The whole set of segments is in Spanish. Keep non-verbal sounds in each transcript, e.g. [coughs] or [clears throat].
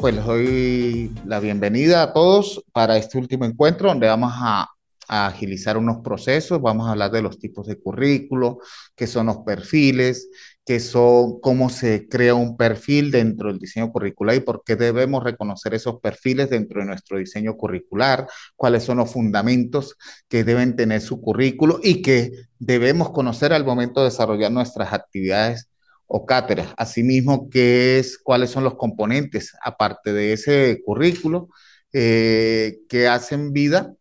pues les doy la bienvenida a todos para este último encuentro donde vamos a, agilizar unos procesos, vamos a hablar de los tipos de currículo, qué son los perfiles, qué son, cómo se crea un perfil dentro del diseño curricular y por qué debemos reconocer esos perfiles dentro de nuestro diseño curricular, cuáles son los fundamentos que deben tener su currículo y que debemos conocer al momento de desarrollar nuestras actividades o cátedra, Asimismo, ¿qué es, cuáles son los componentes, aparte de ese currículo, eh, que hacen vida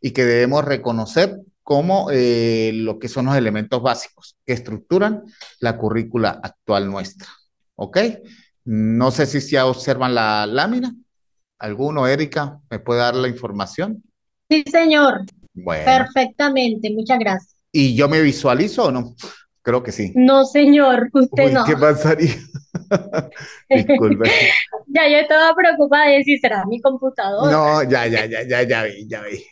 y que debemos reconocer como eh, lo que son los elementos básicos que estructuran la currícula actual nuestra. ¿Ok? No sé si ya observan la lámina. ¿Alguno, Erika, me puede dar la información? Sí, señor. Bueno. Perfectamente, muchas gracias. ¿Y yo me visualizo o no? Creo que sí. No, señor, usted no. ¿Qué pasaría? [laughs] Disculpe. ya yo estaba preocupada de si será mi computador. No, ya, ya, ya, ya, ya vi, ya vi.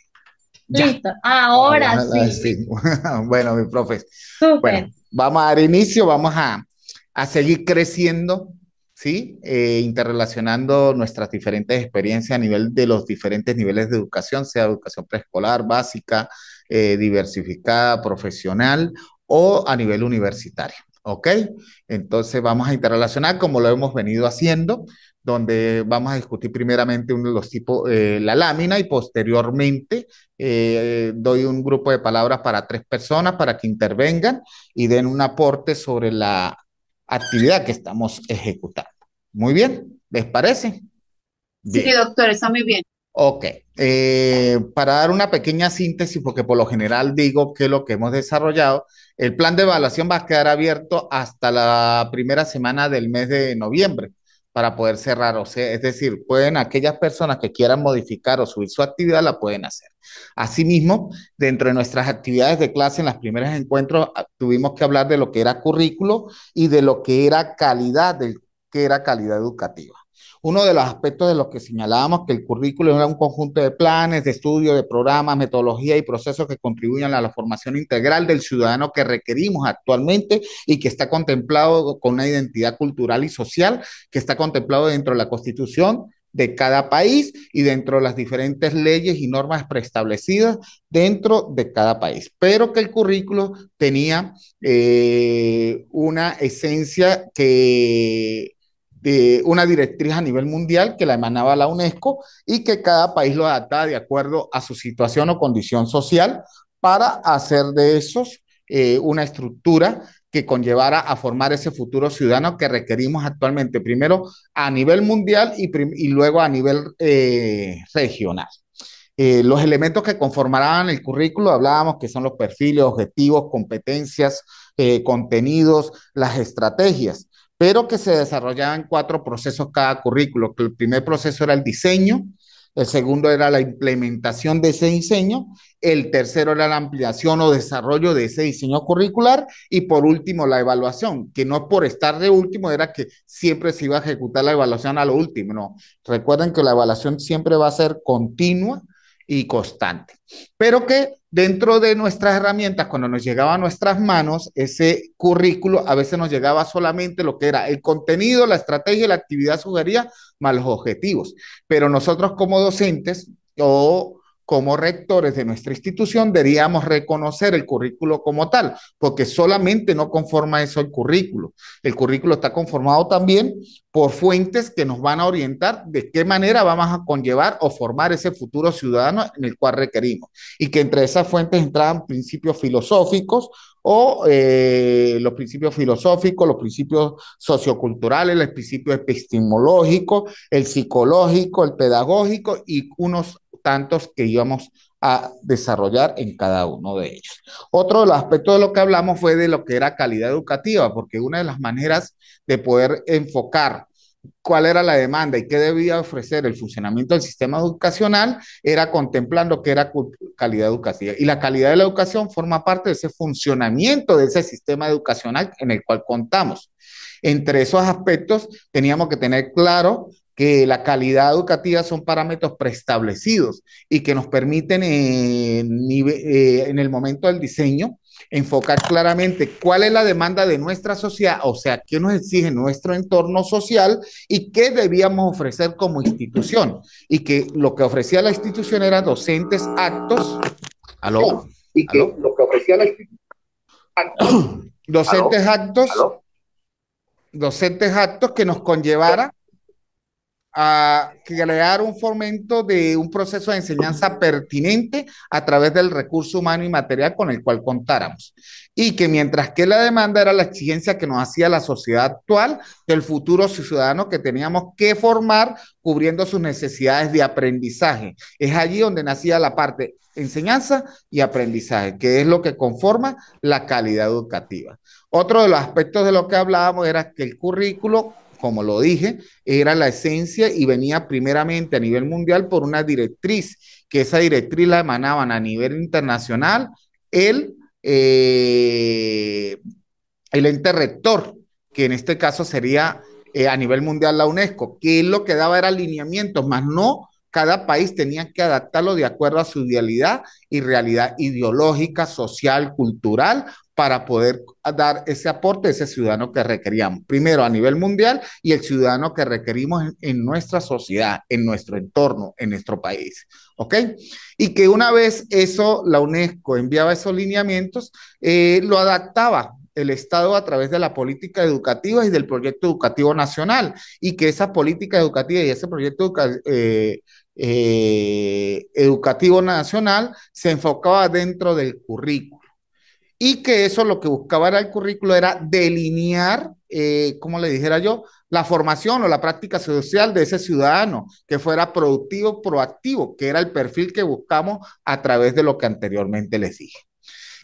Listo, ahora, sí. [laughs] bueno, mi profe. Súper. vamos a dar inicio, vamos a, seguir creciendo, ¿sí? Eh, interrelacionando nuestras diferentes experiencias a nivel de los diferentes niveles de educación, sea educación preescolar, básica, eh, diversificada, profesional o a nivel universitario. ¿Ok? Entonces vamos a interrelacionar como lo hemos venido haciendo, donde vamos a discutir primeramente uno de los tipos, eh, la lámina, y posteriormente eh, doy un grupo de palabras para tres personas para que intervengan y den un aporte sobre la actividad que estamos ejecutando. Muy bien, ¿les parece? Sí, doctor, está muy bien. Ok. Eh, para dar una pequeña síntesis, porque por lo general digo que lo que hemos desarrollado, el plan de evaluación va a quedar abierto hasta la primera semana del mes de noviembre para poder cerrar. O sea, es decir, pueden aquellas personas que quieran modificar o subir su actividad, la pueden hacer. Asimismo, dentro de nuestras actividades de clase, en los primeros encuentros ah, tuvimos que hablar de lo que era currículo y de lo que era calidad, de que era calidad educativa. Uno de los aspectos de los que señalábamos que el currículo era un conjunto de planes, de estudios, de programas, metodología y procesos que contribuyan a la formación integral del ciudadano que requerimos actualmente y que está contemplado con una identidad cultural y social que está contemplado dentro de la Constitución de cada país y dentro de las diferentes leyes y normas preestablecidas dentro de cada país. Pero que el currículo tenía eh, una esencia que una directriz a nivel mundial que la emanaba la UNESCO y que cada país lo adaptaba de acuerdo a su situación o condición social para hacer de esos eh, una estructura que conllevara a formar ese futuro ciudadano que requerimos actualmente, primero a nivel mundial y, luego a nivel eh, regional. Eh, los elementos que conformarán el currículo, hablábamos que son los perfiles, objetivos, competencias, contenidos, las estrategias pero que se desarrollaban cuatro procesos cada currículo, que el primer proceso era el diseño, el segundo era la implementación de ese diseño, el tercero era la ampliación o desarrollo de ese diseño curricular y por último la evaluación, que no por estar de último era que siempre se iba a ejecutar la evaluación a lo último, no. Recuerden que la evaluación siempre va a ser continua y constante, pero que dentro de nuestras herramientas, cuando nos llegaba a nuestras manos ese currículo, a veces nos llegaba solamente lo que era el contenido, la estrategia, la actividad sugería más los objetivos. Pero nosotros como docentes o como rectores de nuestra institución deberíamos reconocer el currículo como tal, porque solamente no conforma eso el currículo. El currículo está conformado también por fuentes que nos van a orientar de qué manera vamos a conllevar o formar ese futuro ciudadano en el cual requerimos. Y que entre esas fuentes entraban principios filosóficos o eh, los principios filosóficos, los principios socioculturales, los principios epistemológicos, el psicológico, el pedagógico y unos tantos que íbamos a desarrollar en cada uno de ellos. Otro de los aspectos de lo que hablamos fue de lo que era calidad educativa, porque una de las maneras de poder enfocar cuál era la demanda y qué debía ofrecer el funcionamiento del sistema educacional era contemplando qué era calidad educativa. Y la calidad de la educación forma parte de ese funcionamiento de ese sistema educacional en el cual contamos. Entre esos aspectos teníamos que tener claro la calidad educativa son parámetros preestablecidos y que nos permiten eh, eh, en el momento del diseño enfocar claramente cuál es la demanda de nuestra sociedad, o sea, qué nos exige nuestro entorno social y qué debíamos ofrecer como institución. Y que lo que ofrecía la institución era docentes actos. ¿Aló? Y que lo que ofrecía la institución. docentes actos. Docentes actos que nos conllevara a crear un fomento de un proceso de enseñanza pertinente a través del recurso humano y material con el cual contáramos. Y que mientras que la demanda era la exigencia que nos hacía la sociedad actual del futuro ciudadano que teníamos que formar cubriendo sus necesidades de aprendizaje. Es allí donde nacía la parte enseñanza y aprendizaje, que es lo que conforma la calidad educativa. Otro de los aspectos de lo que hablábamos era que el currículo como lo dije, era la esencia y venía primeramente a nivel mundial por una directriz, que esa directriz la emanaban a nivel internacional el, eh, el ente rector, que en este caso sería eh, a nivel mundial la UNESCO, que lo que daba era alineamiento, más no cada país tenía que adaptarlo de acuerdo a su idealidad y realidad ideológica, social, cultural para poder dar ese aporte a ese ciudadano que requeríamos, primero a nivel mundial y el ciudadano que requerimos en, nuestra sociedad, en nuestro entorno, en nuestro país. ¿Ok? Y que una vez eso, la UNESCO enviaba esos lineamientos, eh, lo adaptaba el Estado a través de la política educativa y del proyecto educativo nacional, y que esa política educativa y ese proyecto educativo... Eh, eh, educativo nacional se enfocaba dentro del currículo y que eso lo que buscaba era el currículo era delinear, eh, como le dijera yo, la formación o la práctica social de ese ciudadano, que fuera productivo, proactivo, que era el perfil que buscamos a través de lo que anteriormente les dije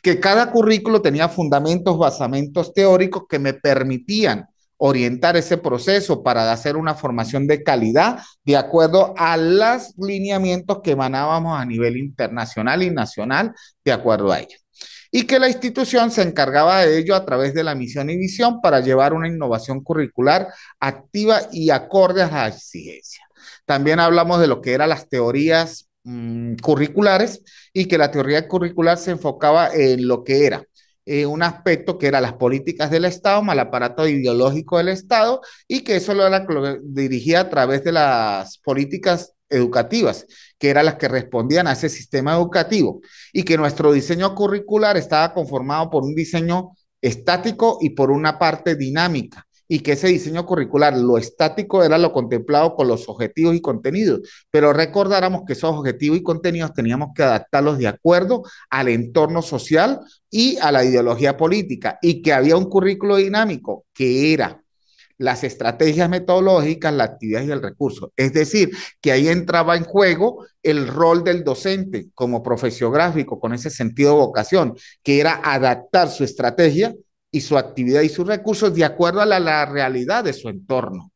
que cada currículo tenía fundamentos, basamentos teóricos que me permitían orientar ese proceso para hacer una formación de calidad de acuerdo a los lineamientos que emanábamos a nivel internacional y nacional de acuerdo a ello y que la institución se encargaba de ello a través de la misión y visión para llevar una innovación curricular activa y acorde a la exigencia. También hablamos de lo que eran las teorías mm, curriculares y que la teoría curricular se enfocaba en lo que era eh, un aspecto que era las políticas del Estado, mal aparato ideológico del Estado, y que eso lo, lo dirigía a través de las políticas educativas, que eran las que respondían a ese sistema educativo, y que nuestro diseño curricular estaba conformado por un diseño estático y por una parte dinámica, y que ese diseño curricular, lo estático era lo contemplado con los objetivos y contenidos, pero recordáramos que esos objetivos y contenidos teníamos que adaptarlos de acuerdo al entorno social y a la ideología política, y que había un currículo dinámico que era las estrategias metodológicas, la actividad y el recurso. Es decir, que ahí entraba en juego el rol del docente como gráfico con ese sentido de vocación, que era adaptar su estrategia y su actividad y sus recursos de acuerdo a la, realidad de su entorno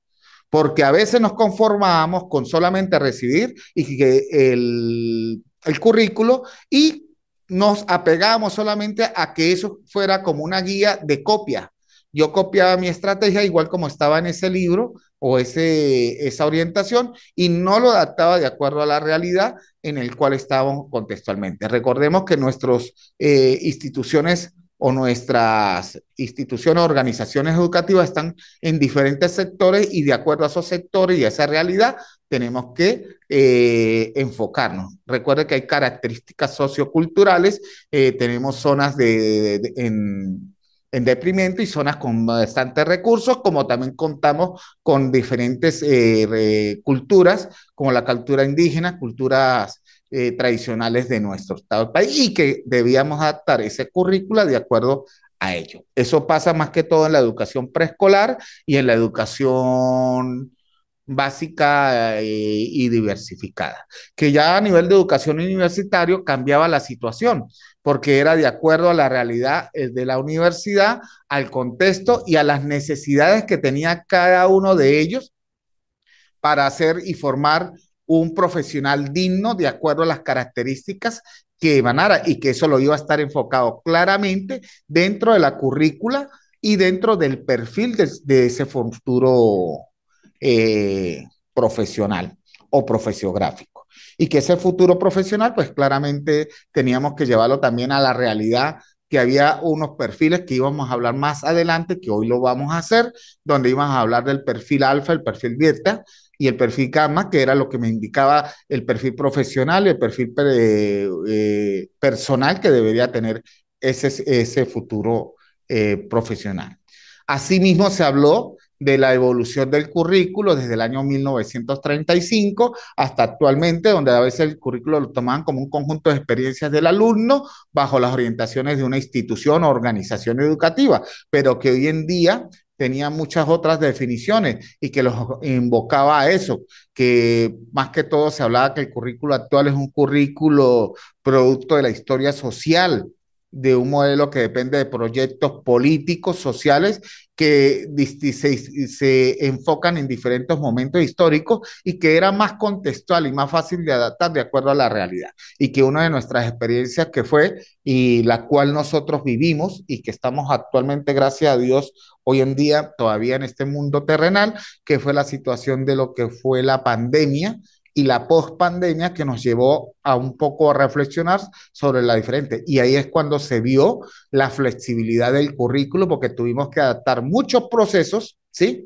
porque a veces nos conformábamos con solamente recibir y que el, currículo y nos apegábamos solamente a que eso fuera como una guía de copia yo copiaba mi estrategia igual como estaba en ese libro o ese, esa orientación y no lo adaptaba de acuerdo a la realidad en el cual estábamos contextualmente. Recordemos que nuestras eh, instituciones o nuestras instituciones, organizaciones educativas están en diferentes sectores y de acuerdo a esos sectores y a esa realidad tenemos que eh, enfocarnos. Recuerde que hay características socioculturales, eh, tenemos zonas de, en, en deprimento y zonas con bastantes recursos, como también contamos con diferentes eh, culturas, como la cultura indígena, culturas eh, tradicionales de nuestro estado país, y que debíamos adaptar ese currícula de acuerdo a ello. Eso pasa más que todo en la educación preescolar y en la educación básica eh, y diversificada, que ya a nivel de educación universitario cambiaba la situación porque era de acuerdo a la realidad eh, de la universidad, al contexto y a las necesidades que tenía cada uno de ellos para hacer y formar un profesional digno de acuerdo a las características que emanara y que eso lo iba a estar enfocado claramente dentro de la currícula y dentro del perfil de, ese futuro eh, profesional o profesiográfico y que ese futuro profesional, pues claramente teníamos que llevarlo también a la realidad que había unos perfiles que íbamos a hablar más adelante, que hoy lo vamos a hacer, donde íbamos a hablar del perfil alfa, el perfil beta y el perfil gamma, que era lo que me indicaba el perfil profesional, y el perfil eh, eh, personal que debería tener ese, ese futuro eh, profesional. Asimismo, se habló de la evolución del currículo desde el año 1935 hasta actualmente, donde a veces el currículo lo tomaban como un conjunto de experiencias del alumno bajo las orientaciones de una institución o organización educativa, pero que hoy en día tenía muchas otras definiciones y que los invocaba a eso, que más que todo se hablaba que el currículo actual es un currículo producto de la historia social, de un modelo que depende de proyectos políticos, sociales, que se, se, enfocan en diferentes momentos históricos y que era más contextual y más fácil de adaptar de acuerdo a la realidad. Y que una de nuestras experiencias que fue y la cual nosotros vivimos y que estamos actualmente, gracias a Dios, hoy en día todavía en este mundo terrenal, que fue la situación de lo que fue la pandemia y la post-pandemia que nos llevó a un poco a reflexionar sobre la diferente. Y ahí es cuando se vio la flexibilidad del currículo, porque tuvimos que adaptar muchos procesos, ¿sí?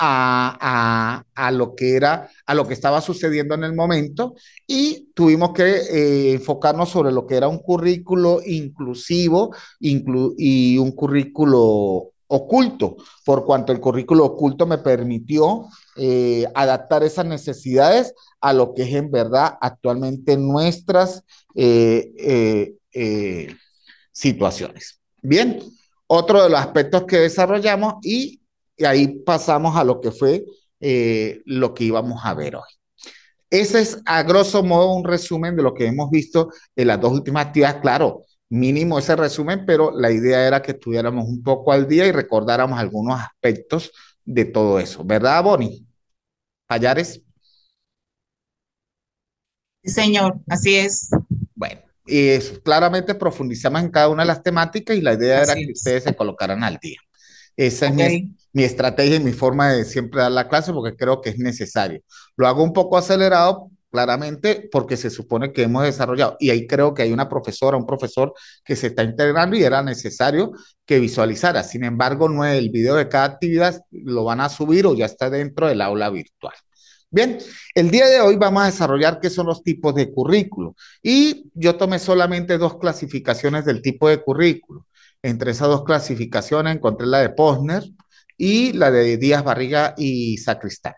A, lo que era, a lo que estaba sucediendo en el momento y tuvimos que eh, enfocarnos sobre lo que era un currículo inclusivo y un currículo oculto, por cuanto el currículo oculto me permitió eh, adaptar esas necesidades a lo que es en verdad actualmente nuestras eh, eh, situaciones. Bien, otro de los aspectos que desarrollamos y, y ahí pasamos a lo que fue lo que íbamos a ver hoy. Ese es a grosso modo un resumen de lo que hemos visto en las dos últimas actividades. Claro, mínimo ese resumen, pero la idea era que estuviéramos un poco al día y recordáramos algunos aspectos de todo eso, ¿verdad, Bonnie? Payares. señor, así es. Bueno, y claramente profundizamos en cada una de las temáticas y la idea era que ustedes se colocaran al día. Esa es mi, mi estrategia y mi forma de siempre dar la clase porque creo que es necesario. Lo hago un poco acelerado claramente porque se supone que hemos desarrollado. Y ahí creo que hay una profesora, un profesor que se está integrando y era necesario que visualizara. Sin embargo, no el video de cada actividad lo van a subir o ya está dentro del aula virtual. Bien, el día de hoy vamos a desarrollar qué son los tipos de currículo. Y yo tomé solamente dos clasificaciones del tipo de currículo. Entre esas dos clasificaciones encontré la de Posner y la de Díaz Barriga y Sacristán.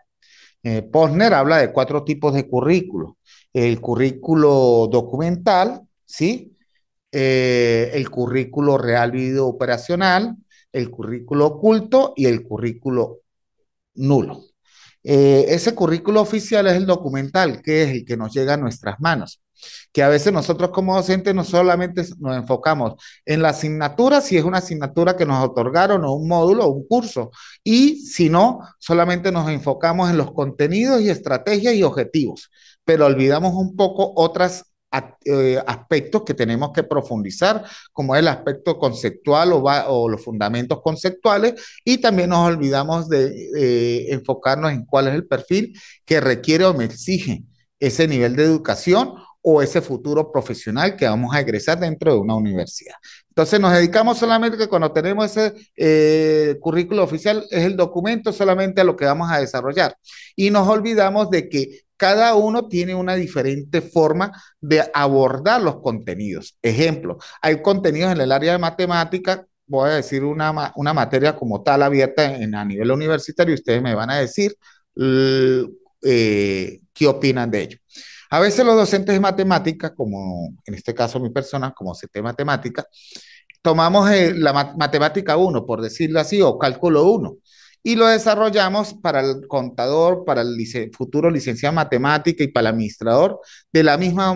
Eh, Posner habla de cuatro tipos de currículo. El currículo documental, ¿sí? Eh, el currículo real video operacional, el currículo oculto y el currículo nulo. Eh, ese currículo oficial es el documental, que es el que nos llega a nuestras manos que a veces nosotros como docentes no solamente nos enfocamos en la asignatura, si es una asignatura que nos otorgaron o un módulo o un curso, y si no, solamente nos enfocamos en los contenidos y estrategias y objetivos, pero olvidamos un poco otras eh, aspectos que tenemos que profundizar, como el aspecto conceptual o, los fundamentos conceptuales, y también nos olvidamos de enfocarnos en cuál es el perfil que requiere o me exige ese nivel de educación o ese futuro profesional que vamos a egresar dentro de una universidad. Entonces nos dedicamos solamente que cuando tenemos ese eh, currículo oficial es el documento solamente a lo que vamos a desarrollar. Y nos olvidamos de que cada uno tiene una diferente forma de abordar los contenidos. Ejemplo, hay contenidos en el área de matemática, voy a decir una, una materia como tal abierta en, a nivel universitario, y ustedes me van a decir eh, qué opinan de ello. A veces los docentes de matemática, como en este caso mi persona, como CT matemática, tomamos eh, la matemática 1, por decirlo así, o cálculo 1, y lo desarrollamos para el contador, para el futuro licenciado en matemática y para el administrador de la, misma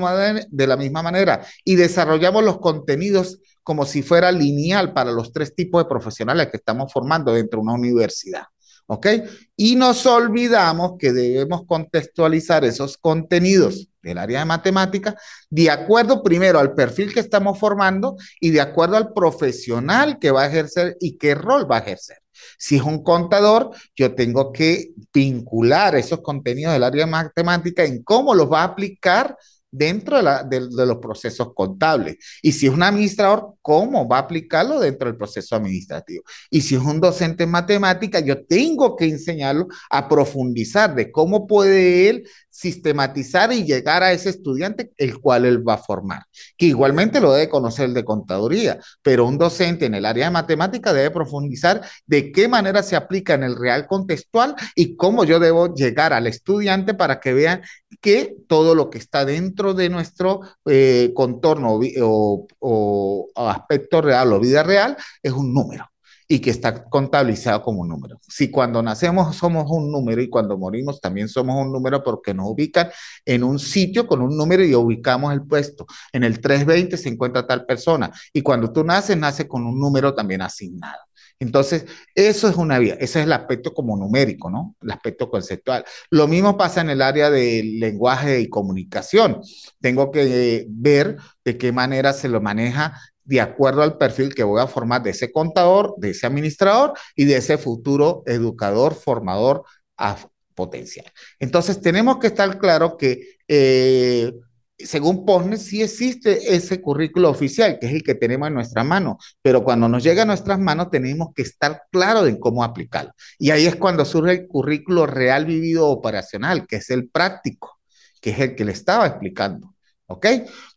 de la misma manera. Y desarrollamos los contenidos como si fuera lineal para los tres tipos de profesionales que estamos formando dentro de una universidad. ¿ok? Y nos olvidamos que debemos contextualizar esos contenidos del área de matemática de acuerdo primero al perfil que estamos formando y de acuerdo al profesional que va a ejercer y qué rol va a ejercer. Si es un contador, yo tengo que vincular esos contenidos del área de matemática en cómo los va a aplicar dentro de, los procesos contables. Y si es un administrador, ¿cómo va a aplicarlo dentro del proceso administrativo? Y si es un docente en matemática, yo tengo que enseñarlo a profundizar de cómo puede él sistematizar y llegar a ese estudiante el cual él va a formar, que igualmente lo debe conocer el de contaduría, pero un docente en el área de matemática debe profundizar de qué manera se aplica en el real contextual y cómo yo debo llegar al estudiante para que vean que todo lo que está dentro de nuestro eh, contorno o aspecto real o vida real es un número y que está contabilizado como un número. Si cuando nacemos somos un número y cuando morimos también somos un número porque nos ubican en un sitio con un número y ubicamos el puesto. En el 320 se encuentra tal persona y cuando tú naces, naces con un número también asignado. Entonces, eso es una vía, ese es el aspecto como numérico, ¿no? El aspecto conceptual. Lo mismo pasa en el área del lenguaje y comunicación. Tengo que eh, ver de qué manera se lo maneja de acuerdo al perfil que voy a formar de ese contador, de ese administrador y de ese futuro educador, formador a potencial. Entonces, tenemos que estar claro que eh, según POSNE, sí existe ese currículo oficial, que es el que tenemos en nuestra mano pero cuando nos llega a nuestras manos tenemos que estar claros en cómo aplicarlo. Y ahí es cuando surge el currículo real vivido operacional, que es el práctico, que es el que le estaba explicando. ¿Ok?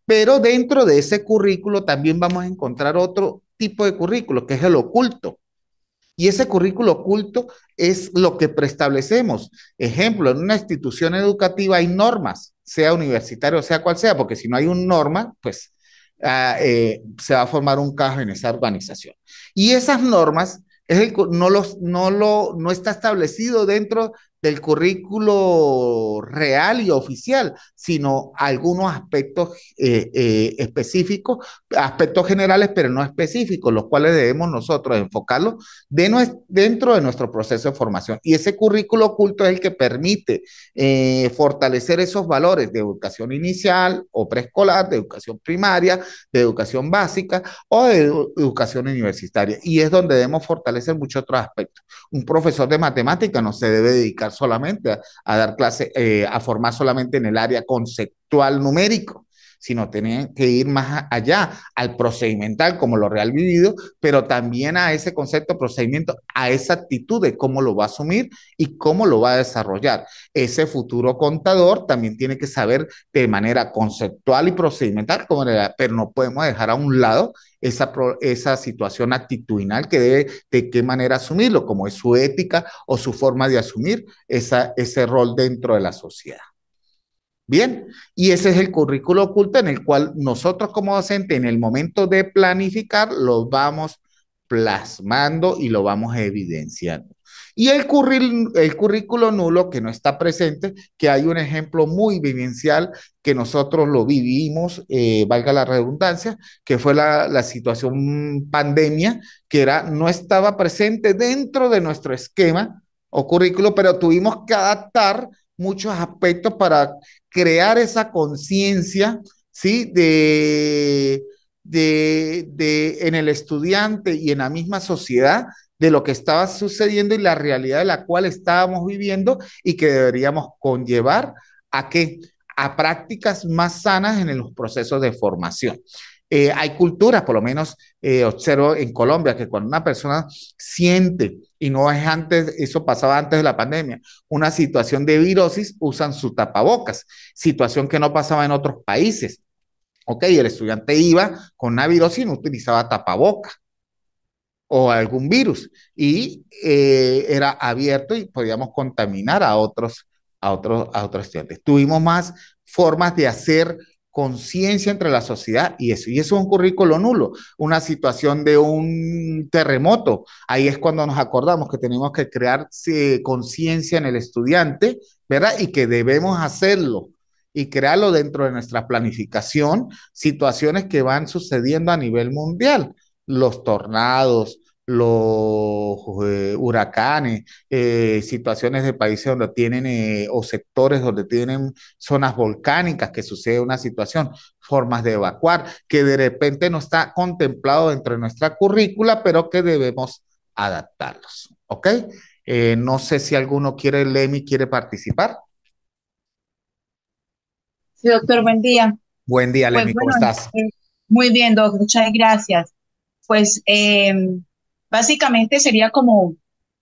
Pero dentro de ese currículo también vamos a encontrar otro tipo de currículo, que es el oculto. Y ese currículo oculto es lo que preestablecemos. Ejemplo, en una institución educativa hay normas, sea universitario, sea cual sea, porque si no hay una norma, pues ah, eh, se va a formar un caos en esa organización. Y esas normas no, están no, lo, no está establecido dentro del currículo real y oficial, sino algunos aspectos eh, eh, específicos, aspectos generales, pero no específicos, los cuales debemos nosotros enfocarlos dentro de nuestro proceso de formación. Y ese currículo oculto es el que permite eh, fortalecer esos valores de educación inicial o preescolar, de educación primaria, de educación básica o de educación universitaria. Y es donde debemos fortalecer muchos otros aspectos. Un profesor de matemática no se debe dedicar solamente a, dar clase, eh, a formar solamente en el área conceptual numérico sino tener que ir más allá al procedimental como lo real vivido, pero también a ese concepto, procedimiento, a esa actitud de cómo lo va a asumir y cómo lo va a desarrollar. Ese futuro contador también tiene que saber de manera conceptual y procedimental, como pero no podemos dejar a un lado esa, situación actitudinal que debe de qué manera asumirlo, como es su ética o su forma de asumir esa, ese rol dentro de la sociedad. Bien, y ese es el currículo oculto en el cual nosotros como docente en el momento de planificar lo vamos plasmando y lo vamos evidenciando. Y el, currículo nulo que no está presente, que hay un ejemplo muy vivencial que nosotros lo vivimos, eh, valga la redundancia, que fue la, situación pandemia, que era, no estaba presente dentro de nuestro esquema o currículo, pero tuvimos que adaptar muchos aspectos para crear esa conciencia, ¿sí? De, de, de, en el estudiante y en la misma sociedad de lo que estaba sucediendo y la realidad de la cual estábamos viviendo y que deberíamos conllevar a que a prácticas más sanas en los procesos de formación. Eh, hay culturas, por lo menos eh, observo en Colombia, que cuando una persona siente, y no es antes, eso pasaba antes de la pandemia, una situación de virosis, usan su tapabocas, situación que no pasaba en otros países. Ok, el estudiante iba con una virosis y no utilizaba tapabocas o algún virus y eh, era abierto y podíamos contaminar a otros, a otros, a otros estudiantes. Tuvimos más formas de hacer conciencia entre la sociedad y eso. Y eso es un currículo nulo, una situación de un terremoto. Ahí es cuando nos acordamos que tenemos que crear conciencia en el estudiante, ¿verdad? Y que debemos hacerlo y crearlo dentro de nuestra planificación, situaciones que van sucediendo a nivel mundial los tornados, los eh, huracanes, eh, situaciones de países donde tienen eh, o sectores donde tienen zonas volcánicas que sucede una situación, formas de evacuar, que de repente no está contemplado dentro de nuestra currícula, pero que debemos adaptarlos. ¿Ok? no sé si alguno quiere, Lemi quiere participar. Sí, doctor, buen día. Buen día, pues Lemi, ¿cómo estás? Muy bien, doctor, muchas gracias pues eh, básicamente sería como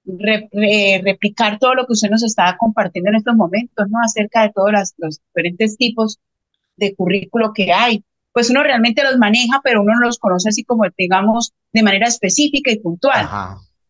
replicar todo lo que usted nos estaba compartiendo en estos momentos, ¿no? Acerca de todos los diferentes tipos de currículo que hay. Pues uno realmente los maneja, pero uno los conoce así como, digamos, de manera específica y puntual.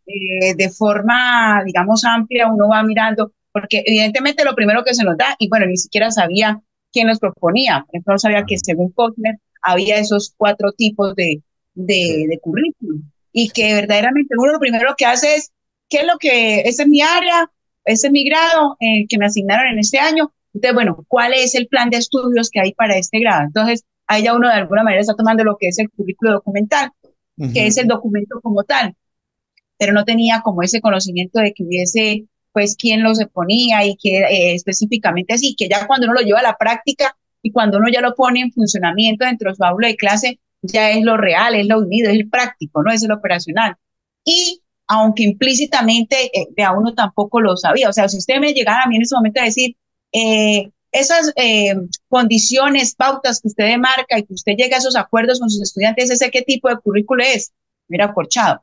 Eh, de forma, digamos, amplia, uno va mirando, porque evidentemente lo primero que se nos da, y bueno, ni siquiera sabía quién los proponía, por no sabía que según Kotner había esos cuatro tipos de, de, de currículum y que verdaderamente uno lo primero que hace es, ¿qué es lo que, ese es mi área, ese es mi grado eh, que me asignaron en este año? Entonces, bueno, ¿cuál es el plan de estudios que hay para este grado? Entonces, ahí ya uno de alguna manera está tomando lo que es el currículo documental, que es el documento como tal, pero no tenía como ese conocimiento de que hubiese, pues, quién lo se ponía y que eh, específicamente así, que ya cuando uno lo lleva a la práctica y cuando uno ya lo pone en funcionamiento dentro de su aula de clase, ya es lo real, es lo unido, es el práctico, no es el operacional. Y aunque implícitamente eh, de a uno tampoco lo sabía, o sea, si usted me llegara a mí en ese momento a decir, eh, esas eh, condiciones, pautas que usted demarca y que usted llega a esos acuerdos con sus estudiantes, ese qué tipo de currículo es, mira, corchado.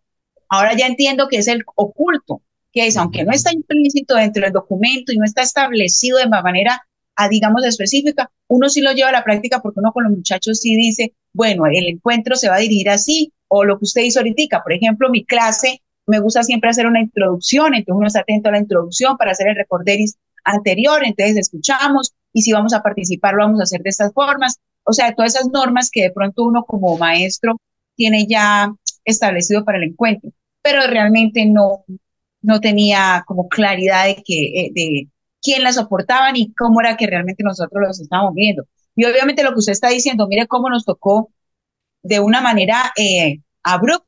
Ahora ya entiendo que es el oculto, que es, aunque no está implícito dentro del documento y no está establecido de manera a, digamos, específica. Uno sí lo lleva a la práctica porque uno con los muchachos sí dice, bueno, el encuentro se va a dirigir así, o lo que usted hizo ahorita, por ejemplo, mi clase, me gusta siempre hacer una introducción, entonces uno está atento a la introducción para hacer el recorderis anterior, entonces escuchamos y si vamos a participar lo vamos a hacer de estas formas, o sea, todas esas normas que de pronto uno como maestro tiene ya establecido para el encuentro, pero realmente no, no tenía como claridad de que, eh, de, quién la soportaban y cómo era que realmente nosotros los estábamos viendo. Y obviamente lo que usted está diciendo, mire cómo nos tocó de una manera eh, abrupta,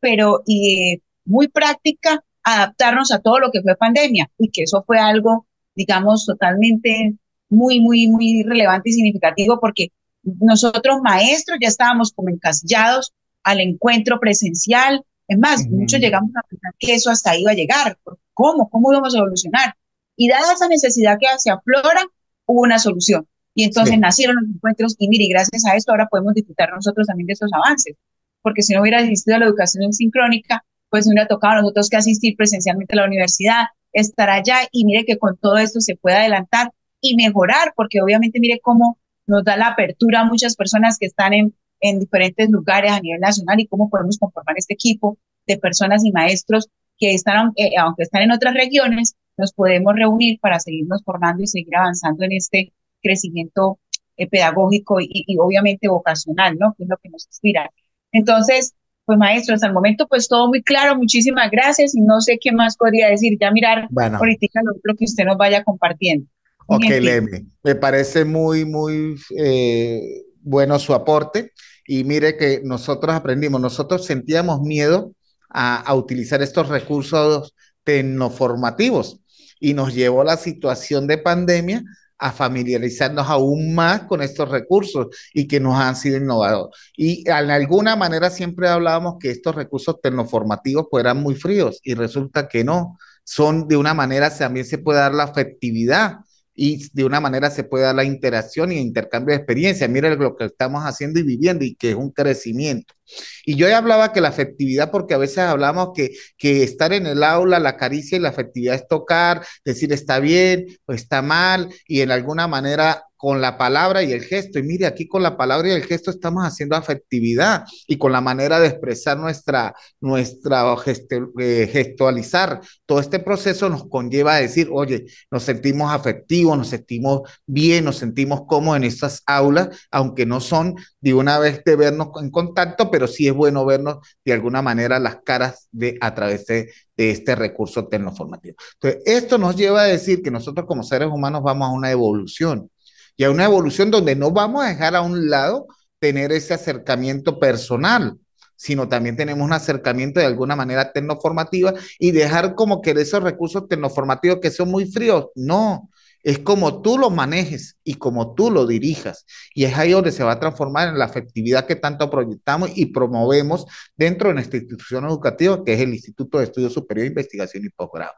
pero eh, muy práctica, adaptarnos a todo lo que fue pandemia y que eso fue algo, digamos, totalmente muy, muy, muy relevante y significativo porque nosotros maestros ya estábamos como encasillados al encuentro presencial. Es más, muchos llegamos a pensar que eso hasta iba a llegar. ¿Cómo? ¿Cómo íbamos a evolucionar? Y dada esa necesidad que se aflora, hubo una solución. Y entonces nacieron los encuentros y mire, gracias a esto ahora podemos disfrutar nosotros también de esos avances, porque si no hubiera existido la educación en sincrónica, pues no hubiera tocado a nosotros que asistir presencialmente a la universidad, estar allá y mire que con todo esto se puede adelantar y mejorar, porque obviamente mire cómo nos da la apertura a muchas personas que están en, en diferentes lugares a nivel nacional y cómo podemos conformar este equipo de personas y maestros que están, eh, aunque están en otras regiones, nos podemos reunir para seguirnos formando y seguir avanzando en este crecimiento eh, pedagógico y, obviamente vocacional, ¿no? Que es lo que nos inspira. Entonces, pues maestro, hasta el momento pues todo muy claro, muchísimas gracias y no sé qué más podría decir, ya mirar política, lo, que usted nos vaya compartiendo. Ok, Leme, me parece muy, muy eh, bueno su aporte y mire que nosotros aprendimos, nosotros sentíamos miedo a, a utilizar estos recursos tecnoformativos y nos llevó la situación de pandemia a familiarizarnos aún más con estos recursos y que nos han sido innovadores. Y en alguna manera siempre hablábamos que estos recursos tecnoformativos pues, eran muy fríos y resulta que no, son de una manera también se puede dar la afectividad y de una manera se puede dar la interacción y intercambio de experiencias. Mira lo que estamos haciendo y viviendo y que es un crecimiento. Y yo ya hablaba que la afectividad, porque a veces hablamos que, que estar en el aula, la caricia y la afectividad es tocar, decir está bien o está mal y en alguna manera con la palabra y el gesto. Y mire, aquí con la palabra y el gesto estamos haciendo afectividad y con la manera de expresar nuestra, nuestra eh, gestualizar. Todo este proceso nos conlleva a decir, oye, nos sentimos afectivos, nos sentimos bien, nos sentimos cómodos en estas aulas, aunque no son de una vez de vernos en contacto, pero sí es bueno vernos de alguna manera las caras de, a través de, este recurso tecnoformativo. Entonces, esto nos lleva a decir que nosotros como seres humanos vamos a una evolución y a una evolución donde no vamos a dejar a un lado tener ese acercamiento personal, sino también tenemos un acercamiento de alguna manera tecnoformativa y dejar como que esos recursos tecnoformativos que son muy fríos, no, es como tú lo manejes y como tú lo dirijas. Y es ahí donde se va a transformar en la efectividad que tanto proyectamos y promovemos dentro de nuestra institución educativa, que es el Instituto de Estudios Superiores, Investigación y Postgrado.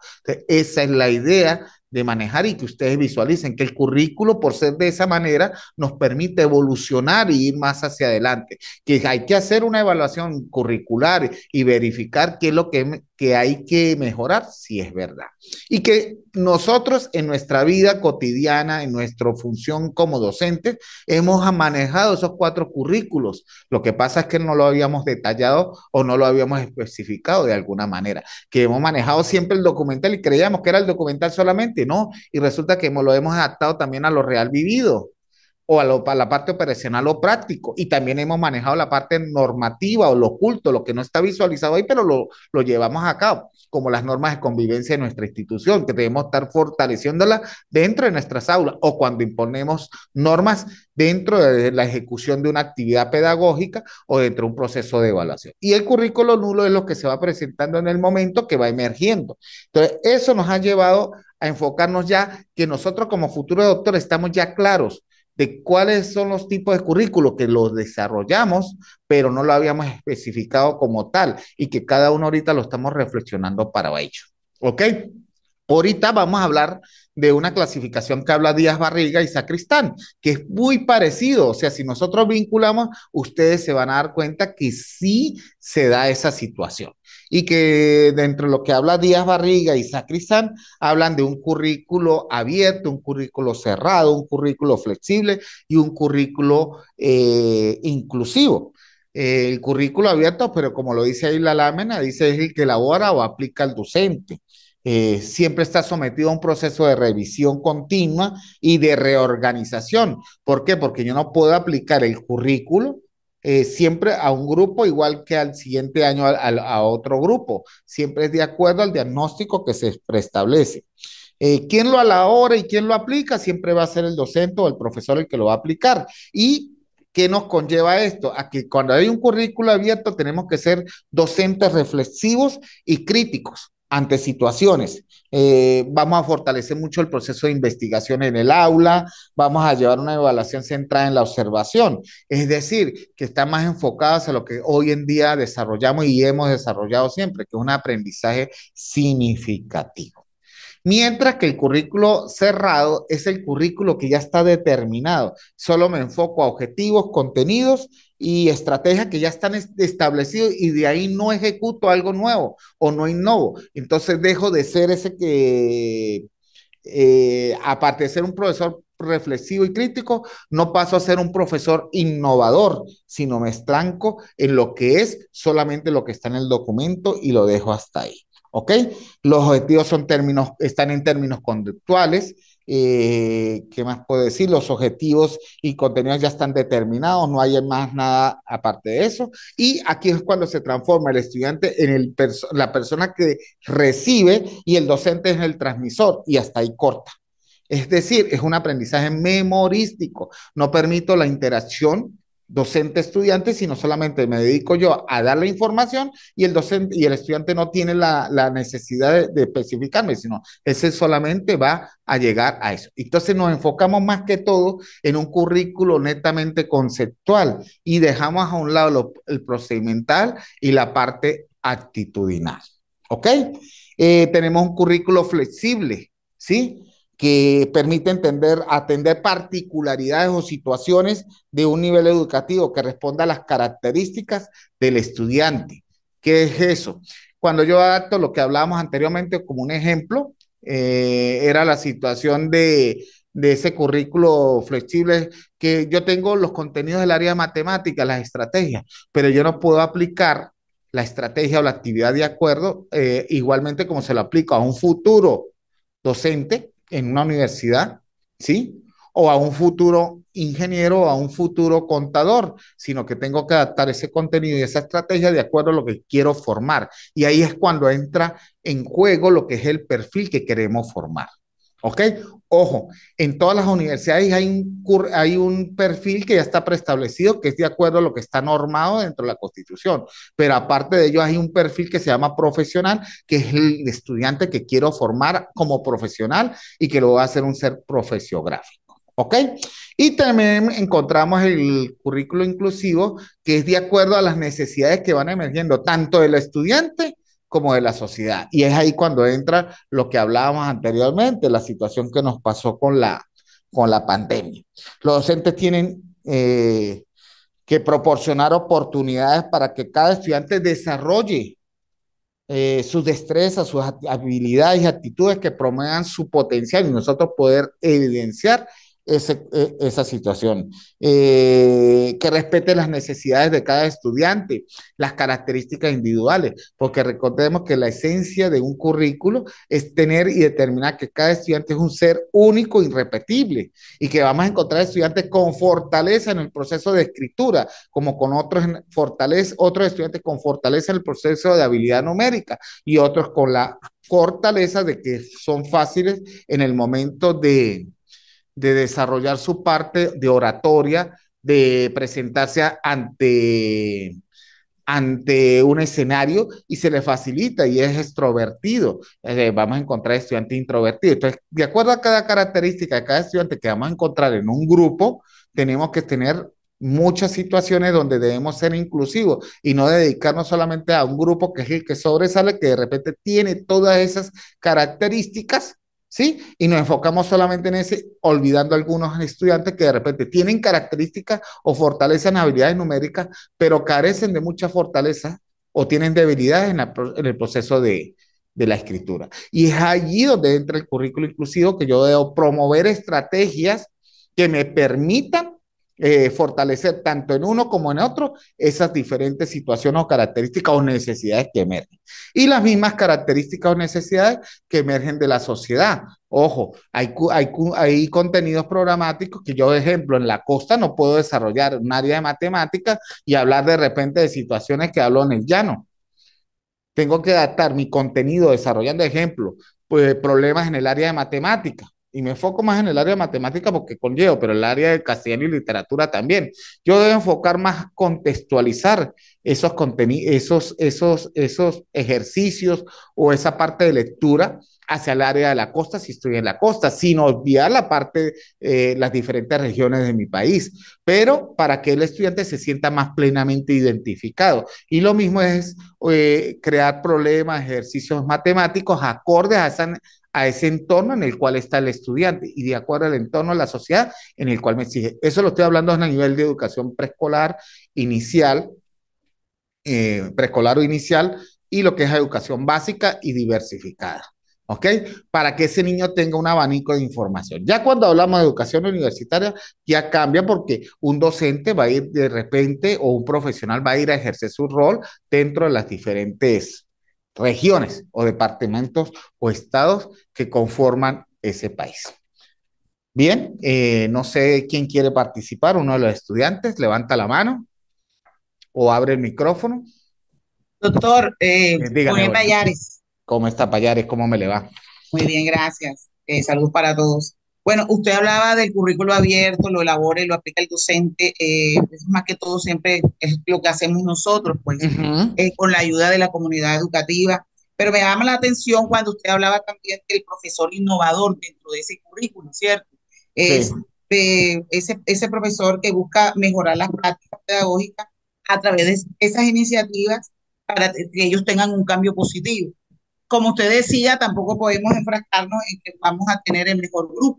esa es la idea de manejar y que ustedes visualicen que el currículo, por ser de esa manera, nos permite evolucionar y ir más hacia adelante. Que hay que hacer una evaluación curricular y verificar qué es lo que, que hay que mejorar, si es verdad. Y que nosotros en nuestra vida cotidiana, en nuestra función como docentes, hemos manejado esos cuatro currículos. Lo que pasa es que no lo habíamos detallado o no lo habíamos especificado de alguna manera. Que hemos manejado siempre el documental y creíamos que era el documental solamente ¿no? Y resulta que lo hemos adaptado también a lo real vivido o a, la parte operacional o práctico. Y también hemos manejado la parte normativa o lo oculto, lo que no está visualizado ahí, pero lo, lo llevamos a cabo, como las normas de convivencia de nuestra institución, que debemos estar fortaleciéndolas dentro de nuestras aulas o cuando imponemos normas dentro de la ejecución de una actividad pedagógica o dentro de un proceso de evaluación. Y el currículo nulo es lo que se va presentando en el momento que va emergiendo. Entonces, eso nos ha llevado a enfocarnos ya que nosotros como futuros doctores estamos ya claros de cuáles son los tipos de currículos, que los desarrollamos, pero no lo habíamos especificado como tal y que cada uno ahorita lo estamos reflexionando para ello. ¿Ok? Ahorita vamos a hablar de una clasificación que habla Díaz Barriga y Sacristán, que es muy parecido. O sea, si nosotros vinculamos, ustedes se van a dar cuenta que sí se da esa situación y que dentro de lo que habla Díaz Barriga y Sacristán, hablan de un currículo abierto, un currículo cerrado, un currículo flexible y un currículo eh, inclusivo. el currículo abierto, pero como lo dice ahí la lámina, dice es el que elabora o aplica el docente. Eh, siempre está sometido a un proceso de revisión continua y de reorganización. ¿Por qué? Porque yo no puedo aplicar el currículo eh, siempre a un grupo, igual que al siguiente año a, otro grupo. Siempre es de acuerdo al diagnóstico que se preestablece. Eh, ¿Quién lo hora y quién lo aplica? Siempre va a ser el docente o el profesor el que lo va a aplicar. Y ¿Qué nos conlleva esto? A que cuando hay un currículo abierto tenemos que ser docentes reflexivos y críticos ante situaciones. Eh, vamos a fortalecer mucho el proceso de investigación en el aula, vamos a llevar una evaluación centrada en la observación, es decir, que está más enfocada a lo que hoy en día desarrollamos y hemos desarrollado siempre, que es un aprendizaje significativo. Mientras que el currículo cerrado es el currículo que ya está determinado. Solo me enfoco a objetivos, contenidos y estrategias que ya están establecidos y de ahí no ejecuto algo nuevo o no innovo. Entonces dejo de ser ese que, eh, aparte de ser un profesor reflexivo y crítico, no paso a ser un profesor innovador, sino me estranco en lo que es solamente lo que está en el documento y lo dejo hasta ahí. ¿Ok? Los objetivos son términos, están en términos conductuales. Eh, ¿Qué más puedo decir? Los objetivos y contenidos ya están determinados, no hay más nada aparte de eso. Y aquí es cuando se transforma el estudiante en el la persona que recibe y el docente es el transmisor y hasta ahí corta. Es decir, es un aprendizaje memorístico. No permito la interacción docente estudiante, sino solamente me dedico yo a dar la información y el docente y el estudiante no tiene la, necesidad de, especificarme, sino ese solamente va a llegar a eso. Entonces nos enfocamos más que todo en un currículo netamente conceptual y dejamos a un lado el procedimental y la parte actitudinal. ¿Ok? Eh, tenemos un currículo flexible, ¿sí? que permite entender, atender particularidades o situaciones de un nivel educativo que responda a las características del estudiante. ¿Qué es eso? Cuando yo adapto lo que hablábamos anteriormente como un ejemplo, eh, era la situación de, ese currículo flexible que yo tengo los contenidos del área de matemáticas, las estrategias, pero yo no puedo aplicar la estrategia o la actividad de acuerdo eh, igualmente como se lo aplico a un futuro docente en una universidad, ¿sí? O a un futuro ingeniero o a un futuro contador, sino que tengo que adaptar ese contenido y esa estrategia de acuerdo a lo que quiero formar. Y ahí es cuando entra en juego lo que es el perfil que queremos formar. ¿Ok? Ojo, en todas las universidades hay un, perfil que ya está preestablecido, que es de acuerdo a lo que está normado dentro de la Constitución, pero aparte de ello hay un perfil que se llama profesional, que es el estudiante que quiero formar como profesional y que lo va a hacer un ser profesiográfico. ¿Ok? Y también encontramos el currículo inclusivo, que es de acuerdo a las necesidades que van emergiendo tanto del estudiante como de la sociedad. Y es ahí cuando entra lo que hablábamos anteriormente, la situación que nos pasó con la, con la pandemia. Los docentes tienen eh, que proporcionar oportunidades para que cada estudiante desarrolle eh, sus destrezas, sus habilidades y actitudes que promuevan su potencial y nosotros poder evidenciar e, esa situación, eh, que respete las necesidades de cada estudiante, las características individuales, porque recordemos que la esencia de un currículo es tener y determinar que cada estudiante es un ser único, e irrepetible, y que vamos a encontrar estudiantes con fortaleza en el proceso de escritura, como con otros, otros estudiantes con fortaleza en el proceso de habilidad numérica y otros con la fortaleza de que son fáciles en el momento de de desarrollar su parte de oratoria, de presentarse ante, ante un escenario y se le facilita y es extrovertido. Eh, vamos a encontrar estudiantes introvertidos. Entonces, de acuerdo a cada característica de cada estudiante que vamos a encontrar en un grupo, tenemos que tener muchas situaciones donde debemos ser inclusivos y no dedicarnos solamente a un grupo que es el que sobresale, que de repente tiene todas esas características ¿sí? Y nos enfocamos solamente en ese, olvidando algunos estudiantes que de repente tienen características o fortalezas en habilidades numéricas, pero carecen de mucha fortaleza o tienen debilidades en, el proceso de, de la escritura. Y es allí donde entra el currículo inclusivo que yo debo promover estrategias que me permitan eh, fortalecer tanto en uno como en otro esas diferentes situaciones o características o necesidades que emergen. Y las mismas características o necesidades que emergen de la sociedad. Ojo, hay, contenidos programáticos que yo, por ejemplo, en la costa no puedo desarrollar un área de matemáticas y hablar de repente de situaciones que hablo en el llano. Tengo que adaptar mi contenido desarrollando, ejemplo, pues, problemas en el área de matemáticas y me enfoco más en el área de matemática porque conllevo, pero el área de castellano y literatura también. Yo debo enfocar más contextualizar esos contenidos, esos, esos, esos ejercicios o esa parte de lectura hacia el área de la costa, si estoy en la costa, sin olvidar la parte, eh, las diferentes regiones de mi país, pero para que el estudiante se sienta más plenamente identificado. Y lo mismo es eh, crear problemas, ejercicios matemáticos acordes a, esa, a ese entorno en el cual está el estudiante y de acuerdo al entorno de la sociedad en el cual me exige. Eso lo estoy hablando a nivel de educación preescolar, inicial, eh, preescolar o inicial, y lo que es educación básica y diversificada. ¿Ok? Para que ese niño tenga un abanico de información. Ya cuando hablamos de educación universitaria, ya cambia porque un docente va a ir de repente o un profesional va a ir a ejercer su rol dentro de las diferentes regiones o departamentos o estados que conforman ese país. Bien, eh, no sé quién quiere participar, uno de los estudiantes, levanta la mano o abre el micrófono. Doctor, eh, Payares. Eh, ¿Cómo está Payares? ¿Cómo me le va? Muy bien, gracias. Eh, para todos. Bueno, usted hablaba del currículo abierto, lo elabora y lo aplica el docente. Eh, es más que todo siempre es lo que hacemos nosotros, pues, con la ayuda de la comunidad educativa. Pero me llama la atención cuando usted hablaba también del profesor innovador dentro de ese currículo, ¿cierto? Eh, ese, ese profesor que busca mejorar las prácticas pedagógicas a través de esas iniciativas para que ellos tengan un cambio positivo. Como usted decía, tampoco podemos enfrascarnos en que vamos a tener el mejor grupo.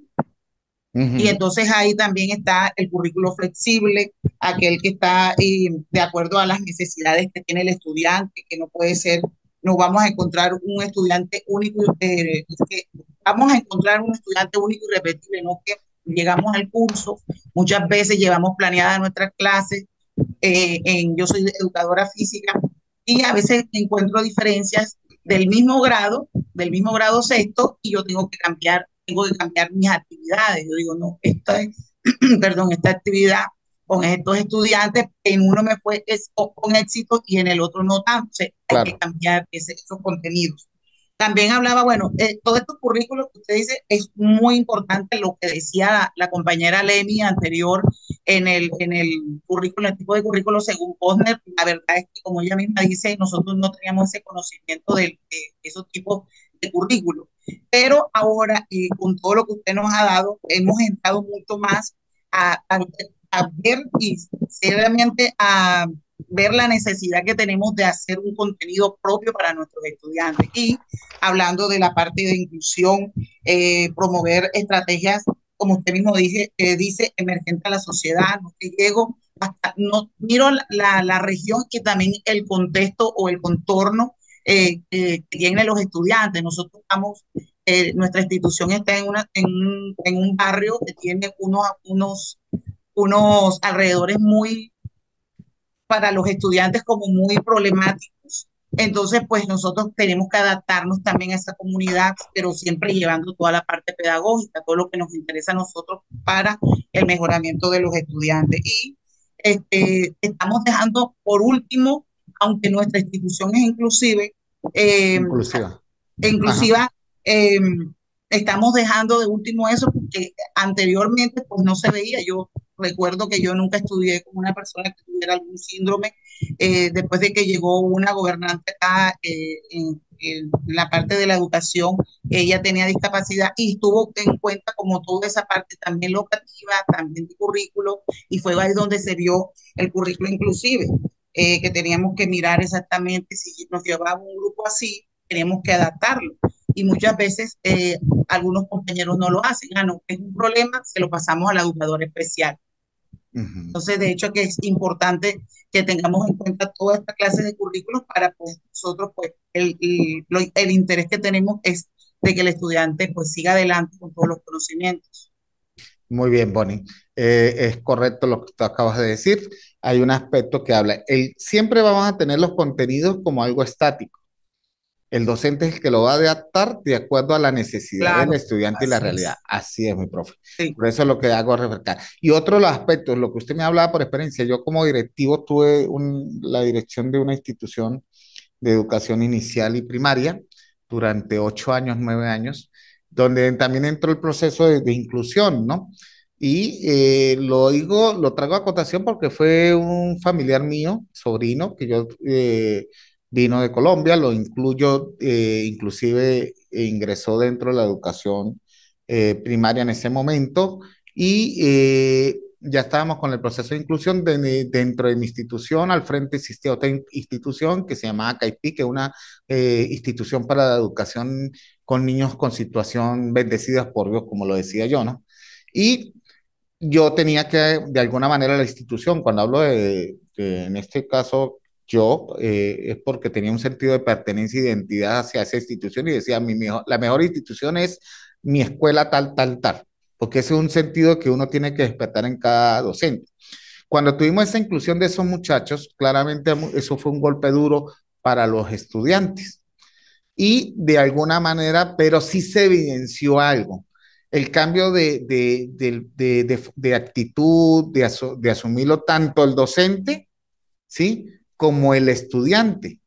Y entonces ahí también está el currículo flexible, aquel que está eh, de acuerdo a las necesidades que tiene el estudiante, que no puede ser nos vamos a encontrar un estudiante único, eh, vamos a encontrar un estudiante único y repetible, no que llegamos al curso, muchas veces llevamos planeadas nuestras clases, eh, en, yo soy educadora física y a veces encuentro diferencias del mismo grado, del mismo grado sexto, y yo tengo que cambiar, tengo que cambiar mis actividades. Yo digo, no, esta, [clears throat] perdón, esta actividad con estos estudiantes, en uno me fue con éxito y en el otro no tanto. Sea, hay que cambiar esos contenidos. También hablaba, bueno, eh, todo estos currículos que usted dice es muy importante lo que decía la, compañera lenny anterior en el, en el currículo, el tipo de currículo según Posner. La verdad es que, como ella misma dice, nosotros no teníamos ese conocimiento de, esos tipos de currículo. Pero ahora, eh, con todo lo que usted nos ha dado, hemos entrado mucho más a, a a ver y seriamente a ver la necesidad que tenemos de hacer un contenido propio para nuestros estudiantes. Y hablando de la parte de inclusión, eh, promover estrategias, como usted mismo dije, dice, emergente a la sociedad, no no, miro la, región que también el contexto o el contorno eh, que tienen los estudiantes. Nosotros estamos, eh, nuestra institución está en, una, en, un barrio que tiene unos, unos unos alrededores muy, para los estudiantes como muy problemáticos. Entonces, pues nosotros tenemos que adaptarnos también a esa comunidad, pero siempre llevando toda la parte pedagógica, todo lo que nos interesa a nosotros para el mejoramiento de los estudiantes. Y este, estamos dejando por último, aunque nuestra institución es inclusive, eh, inclusiva, e inclusiva Estamos dejando de último eso porque anteriormente pues no se veía. Yo recuerdo que yo nunca estudié con una persona que tuviera algún síndrome eh, después de que llegó una gobernante acá eh, en, la parte de la educación, ella tenía discapacidad y estuvo en cuenta como toda esa parte también locativa, también de currículo, y fue ahí donde se vio el currículo inclusive, eh, que teníamos que mirar exactamente si nos llevaba un grupo así, teníamos que adaptarlo y muchas veces eh, algunos compañeros no lo hacen. Ah, no, es un problema, se lo pasamos al educador especial. Entonces, de hecho, que es importante que tengamos en cuenta toda esta clase de currículos para pues, nosotros, pues, el, interés que tenemos es de que el estudiante pues siga adelante con todos los conocimientos. Muy bien, Bonnie. Eh, es correcto lo que tú acabas de decir. Hay un aspecto que habla. El, siempre vamos a tener los contenidos como algo estático el docente es el que lo va a adaptar de acuerdo a la necesidad del estudiante y la realidad. Así es, mi profe. Por eso es lo que hago remarcar. Y otro aspecto, los aspectos, lo que usted me hablaba por experiencia, yo como directivo tuve la dirección de una institución de educación inicial y primaria durante ocho años, nueve años, donde también entró el proceso de, inclusión, ¿no? Y eh, lo digo, lo traigo a cotación porque fue un familiar mío, sobrino, que yo... Eh, vino de Colombia, lo incluyo eh, inclusive ingresó dentro de la educación eh, primaria en ese momento y eh, ya estábamos con el proceso de inclusión dentro de mi institución. Al frente existía otra institución que se llamaba CAIPI, que es una institución para la educación con niños con situación bendecidas por Dios, como lo decía yo, ¿no? Y yo tenía que, de alguna manera, la institución, cuando hablo de en este caso, yo eh, es porque tenía un sentido de pertenencia e identidad hacia esa institución y decía, mi la mejor institución es mi escuela tal, tal, tal, porque ese es un sentido que uno tiene que despertar en cada docente. Cuando tuvimos esa inclusión de esos muchachos, claramente eso fue un golpe duro para los estudiantes. Y de alguna manera, pero sí se evidenció algo, el cambio de, de, de, de actitud, de, asumirlo tanto el docente, ¿sí? como el estudiante.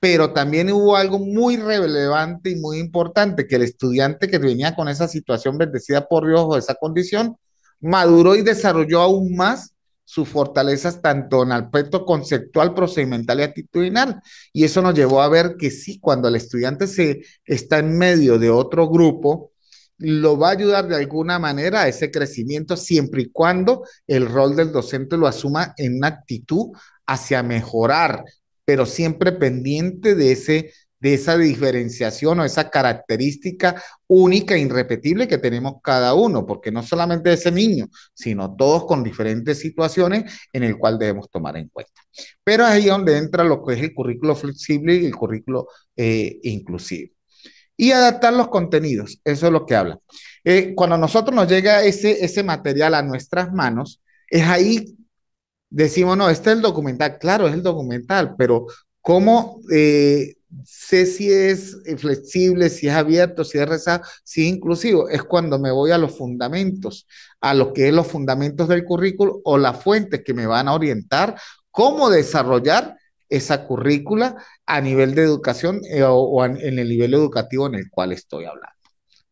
Pero también hubo algo muy relevante y muy importante, que el estudiante que venía con esa situación bendecida por Dios o esa condición, maduró y desarrolló aún más sus fortalezas tanto en aspecto conceptual, procedimental y actitudinal. Y eso nos llevó a ver que sí, cuando el estudiante se está en medio de otro grupo, lo va a ayudar de alguna manera a ese crecimiento siempre y cuando el rol del docente lo asuma en actitud hacia mejorar, pero siempre pendiente de, ese, de esa diferenciación o esa característica única e irrepetible que tenemos cada uno, porque no solamente ese niño, sino todos con diferentes situaciones en el cual debemos tomar en cuenta. Pero ahí es donde entra lo que es el currículo flexible y el currículo eh, inclusivo y adaptar los contenidos. Eso es lo que habla. Eh, cuando nosotros nos llega ese, ese material a nuestras manos, es ahí decimos, no, este es el documental, claro, es el documental, pero ¿cómo eh, sé si es flexible, si es abierto, si es rezado, si es inclusivo? Es cuando me voy a los fundamentos, a lo que es los fundamentos del currículo o las fuentes que me van a orientar cómo desarrollar esa currícula a nivel de educación eh, o, en el nivel educativo en el cual estoy hablando.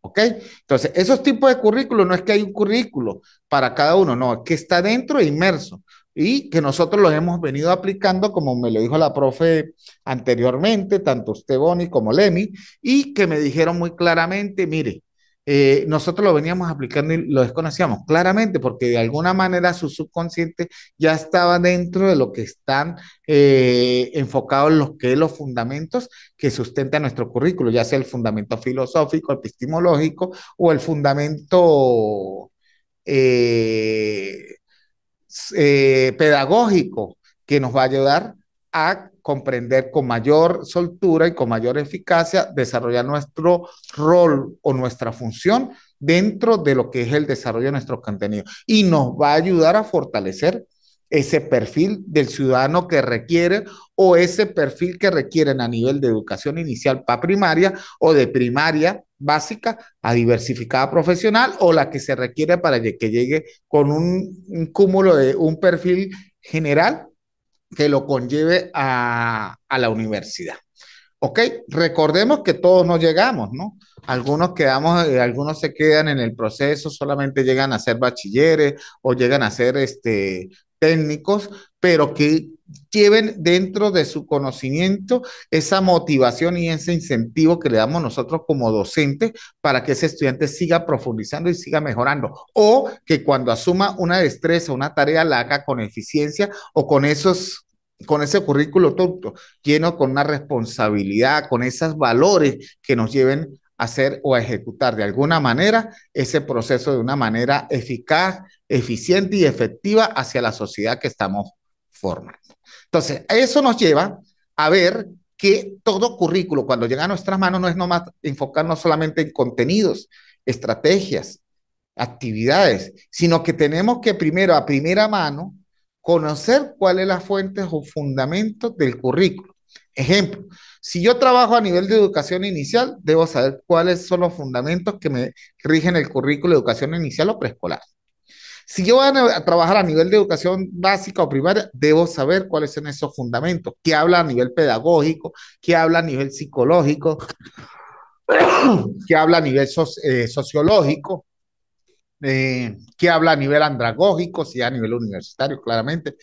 ¿Ok? Entonces, esos tipos de currículos no es que hay un currículo para cada uno, no, es que está dentro e inmerso y que nosotros los hemos venido aplicando, como me lo dijo la profe anteriormente, tanto usted, Bonnie como Lemi, y que me dijeron muy claramente, mire, eh, nosotros lo veníamos aplicando y lo desconocíamos claramente porque de alguna manera su subconsciente ya estaba dentro de lo que están eh, enfocados en los que los fundamentos que sustentan nuestro currículo, ya sea el fundamento filosófico, epistemológico o el fundamento eh, eh, pedagógico que nos va a ayudar a comprender con mayor soltura y con mayor eficacia desarrollar nuestro rol o nuestra función dentro de lo que es el desarrollo de nuestro contenido y nos va a ayudar a fortalecer ese perfil del ciudadano que requiere o ese perfil que requieren a nivel de educación inicial para primaria o de primaria básica a diversificada profesional o la que se requiere para que llegue con un, cúmulo de un perfil general que lo conlleve a, la universidad. ¿Ok? Recordemos que todos no llegamos, ¿no? Algunos quedamos, eh, algunos se quedan en el proceso, solamente llegan a ser bachilleres o llegan a ser este, técnicos, pero que lleven dentro de su conocimiento esa motivación y ese incentivo que le damos nosotros como docentes para que ese estudiante siga profundizando y siga mejorando. O que cuando asuma una destreza, una tarea, la haga con eficiencia o con esos con ese currículo tonto, lleno con una responsabilidad, con esos valores que nos lleven hacer o ejecutar de alguna manera ese proceso de una manera eficaz, eficiente y efectiva hacia la sociedad que estamos formando. Entonces, eso nos lleva a ver que todo currículo cuando llega a nuestras manos no es nomás enfocarnos solamente en contenidos, estrategias, actividades, sino que tenemos que primero a primera mano conocer cuáles es las fuentes o fundamentos del currículo Ejemplo, si yo trabajo a nivel de educación inicial, debo saber cuáles son los fundamentos que me rigen el currículo de educación inicial o preescolar. Si yo voy a trabajar a nivel de educación básica o primaria, debo saber cuáles son esos fundamentos, qué habla a nivel pedagógico, qué habla a nivel psicológico, [coughs] qué habla a nivel eh, sociológico, eh, qué habla a nivel andragógico, si a nivel universitario, claramente,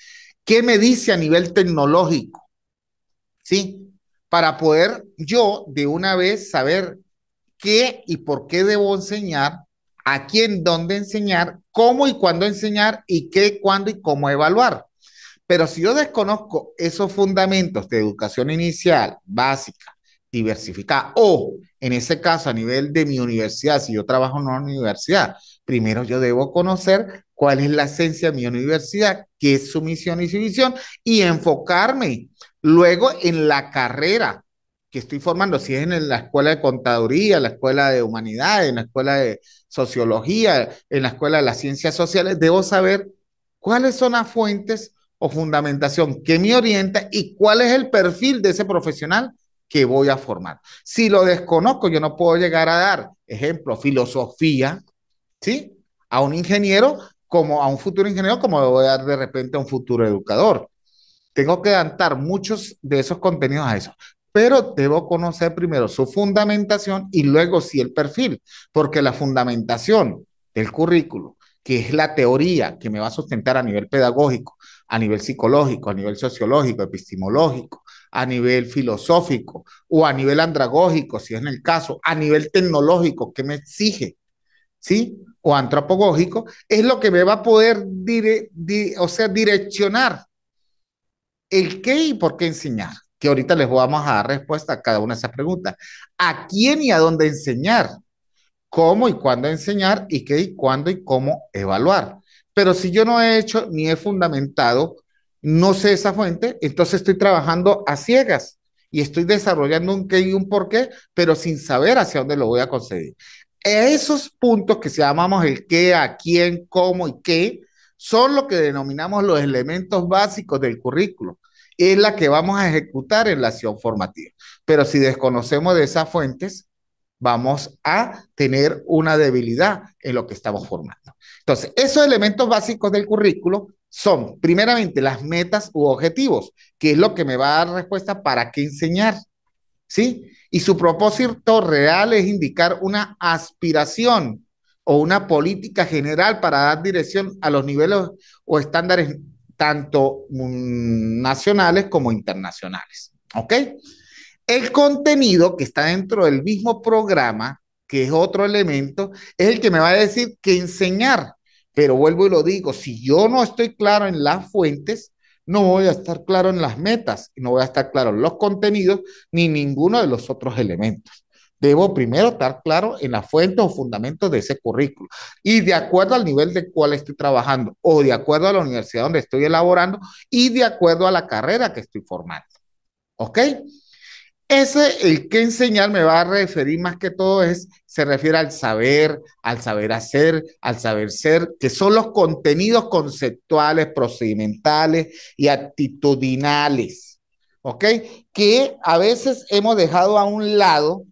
qué me dice a nivel tecnológico, ¿sí? Para poder yo de una vez saber qué y por qué debo enseñar, a quién, dónde enseñar, cómo y cuándo enseñar y qué, cuándo y cómo evaluar. Pero si yo desconozco esos fundamentos de educación inicial, básica, diversificada, o en ese caso a nivel de mi universidad, si yo trabajo en una universidad, primero yo debo conocer cuál es la esencia de mi universidad, qué es su misión y su visión, y enfocarme Luego, en la carrera que estoy formando, si es en la escuela de contaduría, la escuela de humanidades, en la escuela de sociología, en la escuela de las ciencias sociales, debo saber cuáles son las fuentes o fundamentación que me orienta y cuál es el perfil de ese profesional que voy a formar. Si lo desconozco, yo no puedo llegar a dar, ejemplo, filosofía, ¿sí? A un ingeniero como a un futuro ingeniero, como voy a dar de repente a un futuro educador tengo que adaptar muchos de esos contenidos a eso. Pero debo conocer primero su fundamentación y luego sí el perfil, porque la fundamentación del currículo, que es la teoría que me va a sustentar a nivel pedagógico, a nivel psicológico, a nivel sociológico, epistemológico, a nivel filosófico o a nivel andragógico, si es en el caso, a nivel tecnológico, que me exige, ¿sí? O antropogógico, es lo que me va a poder o sea, direccionar el qué y por qué enseñar, que ahorita les vamos a dar respuesta a cada una de esas preguntas. ¿A quién y a dónde enseñar? ¿Cómo y cuándo enseñar? ¿Y qué y cuándo y cómo evaluar? Pero si yo no he hecho ni he fundamentado, no sé esa fuente, entonces estoy trabajando a ciegas y estoy desarrollando un qué y un por qué, pero sin saber hacia dónde lo voy a conseguir. Esos puntos que llamamos el qué, a quién, cómo y qué, son lo que denominamos los elementos básicos del currículo. Es la que vamos a ejecutar en la acción formativa. Pero si desconocemos de esas fuentes, vamos a tener una debilidad en lo que estamos formando. Entonces, esos elementos básicos del currículo son, primeramente, las metas u objetivos, que es lo que me va a dar respuesta para qué enseñar, ¿sí? Y su propósito real es indicar una aspiración o una política general para dar dirección a los niveles o estándares tanto nacionales como internacionales. ¿Ok? El contenido que está dentro del mismo programa, que es otro elemento, es el que me va a decir que enseñar. Pero vuelvo y lo digo, si yo no estoy claro en las fuentes, no voy a estar claro en las metas, no voy a estar claro en los contenidos ni ninguno de los otros elementos. Debo primero estar claro en la fuente o fundamentos de ese currículo. Y de acuerdo al nivel de cual estoy trabajando o de acuerdo a la universidad donde estoy elaborando y de acuerdo a la carrera que estoy formando. ¿Ok? Ese, el que enseñar me va a referir más que todo es, se refiere al saber, al saber hacer, al saber ser, que son los contenidos conceptuales, procedimentales y actitudinales, ¿ok? Que a veces hemos dejado a un lado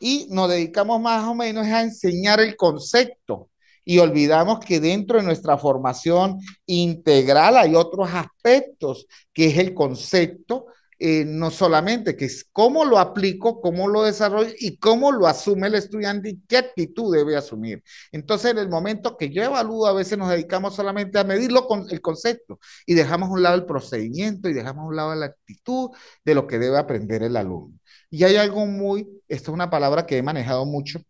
y nos dedicamos más o menos a enseñar el concepto y olvidamos que dentro de nuestra formación integral hay otros aspectos, que es el concepto, eh, no solamente, que es cómo lo aplico, cómo lo desarrollo y cómo lo asume el estudiante y qué actitud debe asumir. Entonces, en el momento que yo evalúo, a veces nos dedicamos solamente a medirlo con el concepto y dejamos a un lado el procedimiento y dejamos a un lado la actitud de lo que debe aprender el alumno. Y hay algo muy, esta es una palabra que he manejado mucho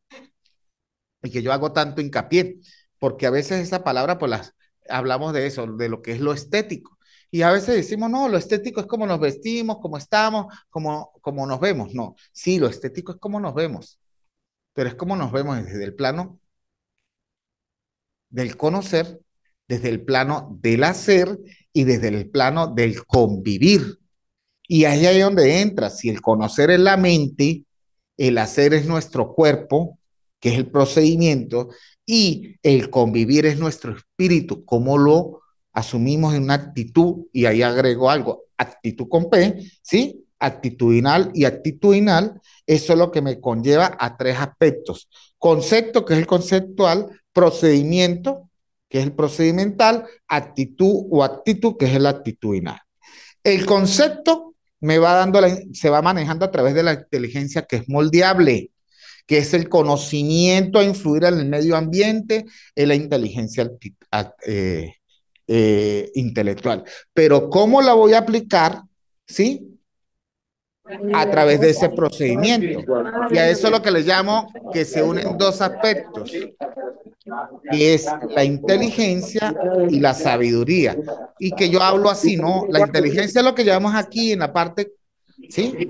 y que yo hago tanto hincapié, porque a veces esa palabra, pues las, hablamos de eso, de lo que es lo estético. Y a veces decimos, no, lo estético es como nos vestimos, como estamos, como, como nos vemos. No, sí, lo estético es como nos vemos, pero es como nos vemos desde el plano del conocer, desde el plano del hacer y desde el plano del convivir. Y ahí es donde entra, si el conocer es la mente, el hacer es nuestro cuerpo, que es el procedimiento, y el convivir es nuestro espíritu, cómo lo asumimos en una actitud, y ahí agrego algo, actitud con P, ¿sí? Actitudinal y actitudinal, eso es lo que me conlleva a tres aspectos. Concepto, que es el conceptual, procedimiento, que es el procedimental, actitud o actitud, que es el actitudinal. El concepto me va dando, se va manejando a través de la inteligencia que es moldeable, que es el conocimiento a influir en el medio ambiente, en la inteligencia eh, eh, intelectual. Pero ¿cómo la voy a aplicar? ¿Sí? a través de ese procedimiento. Y a eso es lo que le llamo que se unen dos aspectos, que es la inteligencia y la sabiduría. Y que yo hablo así, ¿no? La inteligencia es lo que llevamos aquí en la parte, ¿sí?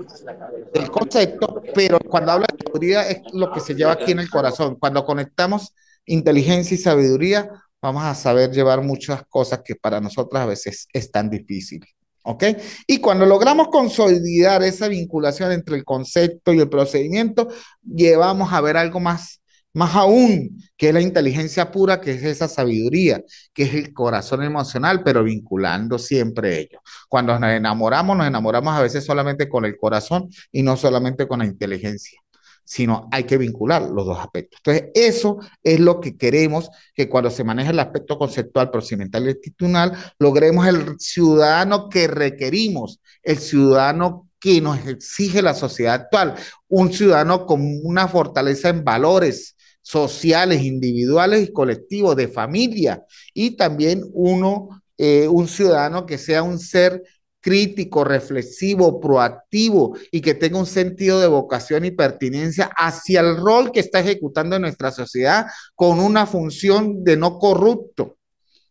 Del concepto, pero cuando hablo de sabiduría es lo que se lleva aquí en el corazón. Cuando conectamos inteligencia y sabiduría, vamos a saber llevar muchas cosas que para nosotras a veces es tan difícil. ¿Ok? Y cuando logramos consolidar esa vinculación entre el concepto y el procedimiento, llevamos a ver algo más, más aún, que es la inteligencia pura, que es esa sabiduría, que es el corazón emocional, pero vinculando siempre ello. Cuando nos enamoramos, nos enamoramos a veces solamente con el corazón y no solamente con la inteligencia sino hay que vincular los dos aspectos. Entonces, eso es lo que queremos que cuando se maneja el aspecto conceptual, procedimental y institucional, logremos el ciudadano que requerimos, el ciudadano que nos exige la sociedad actual, un ciudadano con una fortaleza en valores sociales, individuales y colectivos, de familia, y también uno, eh, un ciudadano que sea un ser crítico, reflexivo, proactivo y que tenga un sentido de vocación y pertinencia hacia el rol que está ejecutando en nuestra sociedad con una función de no corrupto,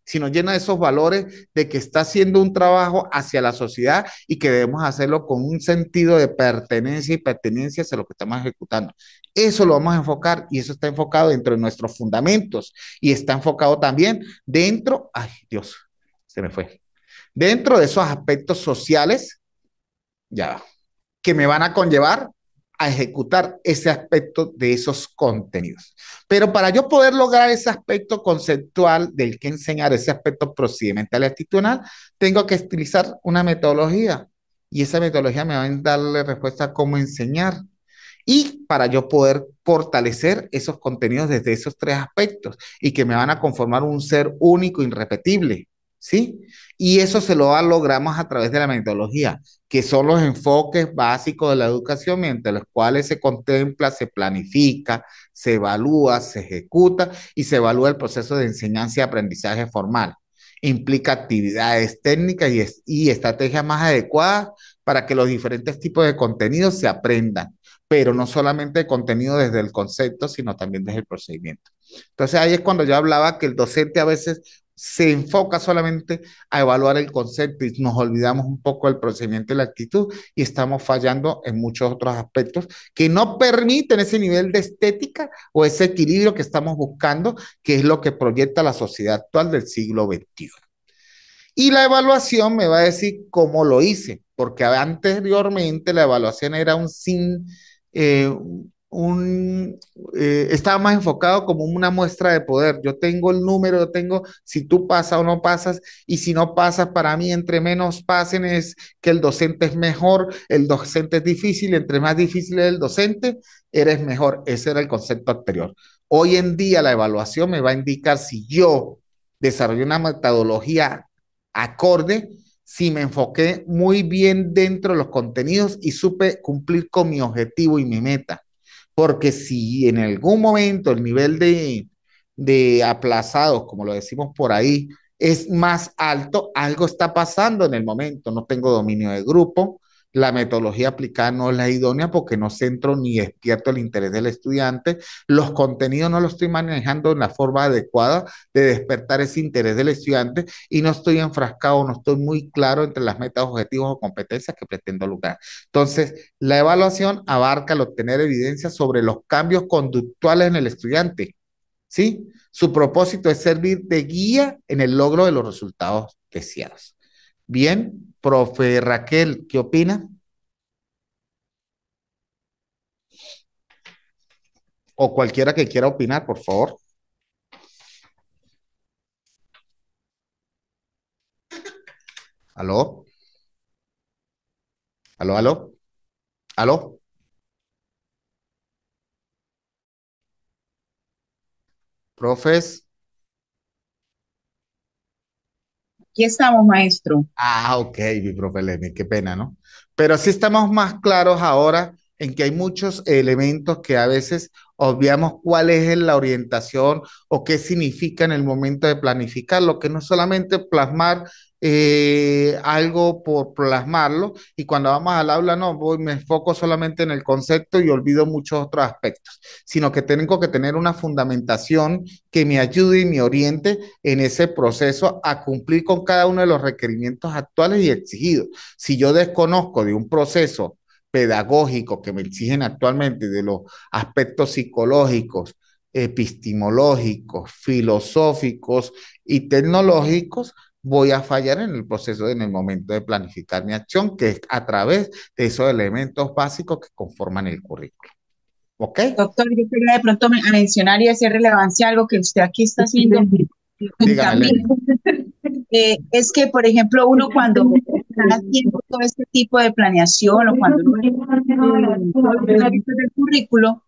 sino llena de esos valores de que está haciendo un trabajo hacia la sociedad y que debemos hacerlo con un sentido de pertenencia y pertinencia hacia lo que estamos ejecutando. Eso lo vamos a enfocar y eso está enfocado dentro de nuestros fundamentos y está enfocado también dentro, ay Dios, se me fue dentro de esos aspectos sociales, ya, que me van a conllevar a ejecutar ese aspecto de esos contenidos. Pero para yo poder lograr ese aspecto conceptual del que enseñar, ese aspecto procedimental y actitudinal, tengo que utilizar una metodología y esa metodología me va a darle respuesta a cómo enseñar y para yo poder fortalecer esos contenidos desde esos tres aspectos y que me van a conformar un ser único, irrepetible. ¿sí? Y eso se lo logramos a través de la metodología, que son los enfoques básicos de la educación, entre los cuales se contempla, se planifica, se evalúa, se ejecuta y se evalúa el proceso de enseñanza y aprendizaje formal. Implica actividades técnicas y, estrategias más adecuadas para que los diferentes tipos de contenidos se aprendan, pero no solamente contenido desde el concepto, sino también desde el procedimiento. Entonces ahí es cuando yo hablaba que el docente a veces se enfoca solamente a evaluar el concepto y nos olvidamos un poco del procedimiento y la actitud y estamos fallando en muchos otros aspectos que no permiten ese nivel de estética o ese equilibrio que estamos buscando, que es lo que proyecta la sociedad actual del siglo XXI. Y la evaluación me va a decir cómo lo hice, porque anteriormente la evaluación era un sin, eh, un, eh, estaba más enfocado como una muestra de poder. Yo tengo el número, yo tengo si tú pasas o no pasas, y si no pasas, para mí, entre menos pasen es que el docente es mejor, el docente es difícil, entre más difícil es el docente, eres mejor. Ese era el concepto anterior. Hoy en día la evaluación me va a indicar si yo desarrollé una metodología acorde, si me enfoqué muy bien dentro de los contenidos y supe cumplir con mi objetivo y mi meta porque si en algún momento el nivel de, aplazados, como lo decimos por ahí, es más alto, algo está pasando en el momento, no tengo dominio de grupo, la metodología aplicada no es la idónea porque no centro ni despierto el interés del estudiante, los contenidos no los estoy manejando en la forma adecuada de despertar ese interés del estudiante y no estoy enfrascado, no estoy muy claro entre las metas, objetivos o competencias que pretendo lograr. Entonces, la evaluación abarca el obtener evidencia sobre los cambios conductuales en el estudiante, ¿sí? Su propósito es servir de guía en el logro de los resultados deseados. Bien, profe Raquel, ¿qué opina? O cualquiera que quiera opinar, por favor. ¿Aló? ¿Aló, aló? ¿Aló? Profes. Aquí estamos, maestro. Ah, ok, mi profe qué pena, ¿no? Pero sí estamos más claros ahora en que hay muchos elementos que a veces obviamos cuál es la orientación o qué significa en el momento de planificar, lo que no solamente plasmar eh, algo por plasmarlo y cuando vamos al aula no voy, me enfoco solamente en el concepto y olvido muchos otros aspectos, sino que tengo que tener una fundamentación que me ayude y me oriente en ese proceso a cumplir con cada uno de los requerimientos actuales y exigidos. Si yo desconozco de un proceso pedagógico que me exigen actualmente, de los aspectos psicológicos, epistemológicos, filosóficos y tecnológicos, voy a fallar en el proceso, en el momento de planificar mi acción, que es a través de esos elementos básicos que conforman el currículo. ¿Ok? Doctor, yo quería de pronto mencionar y hacer relevancia algo que usted aquí está haciendo. Eh, es que, por ejemplo, uno cuando está haciendo todo este tipo de planeación o cuando uno el currículo,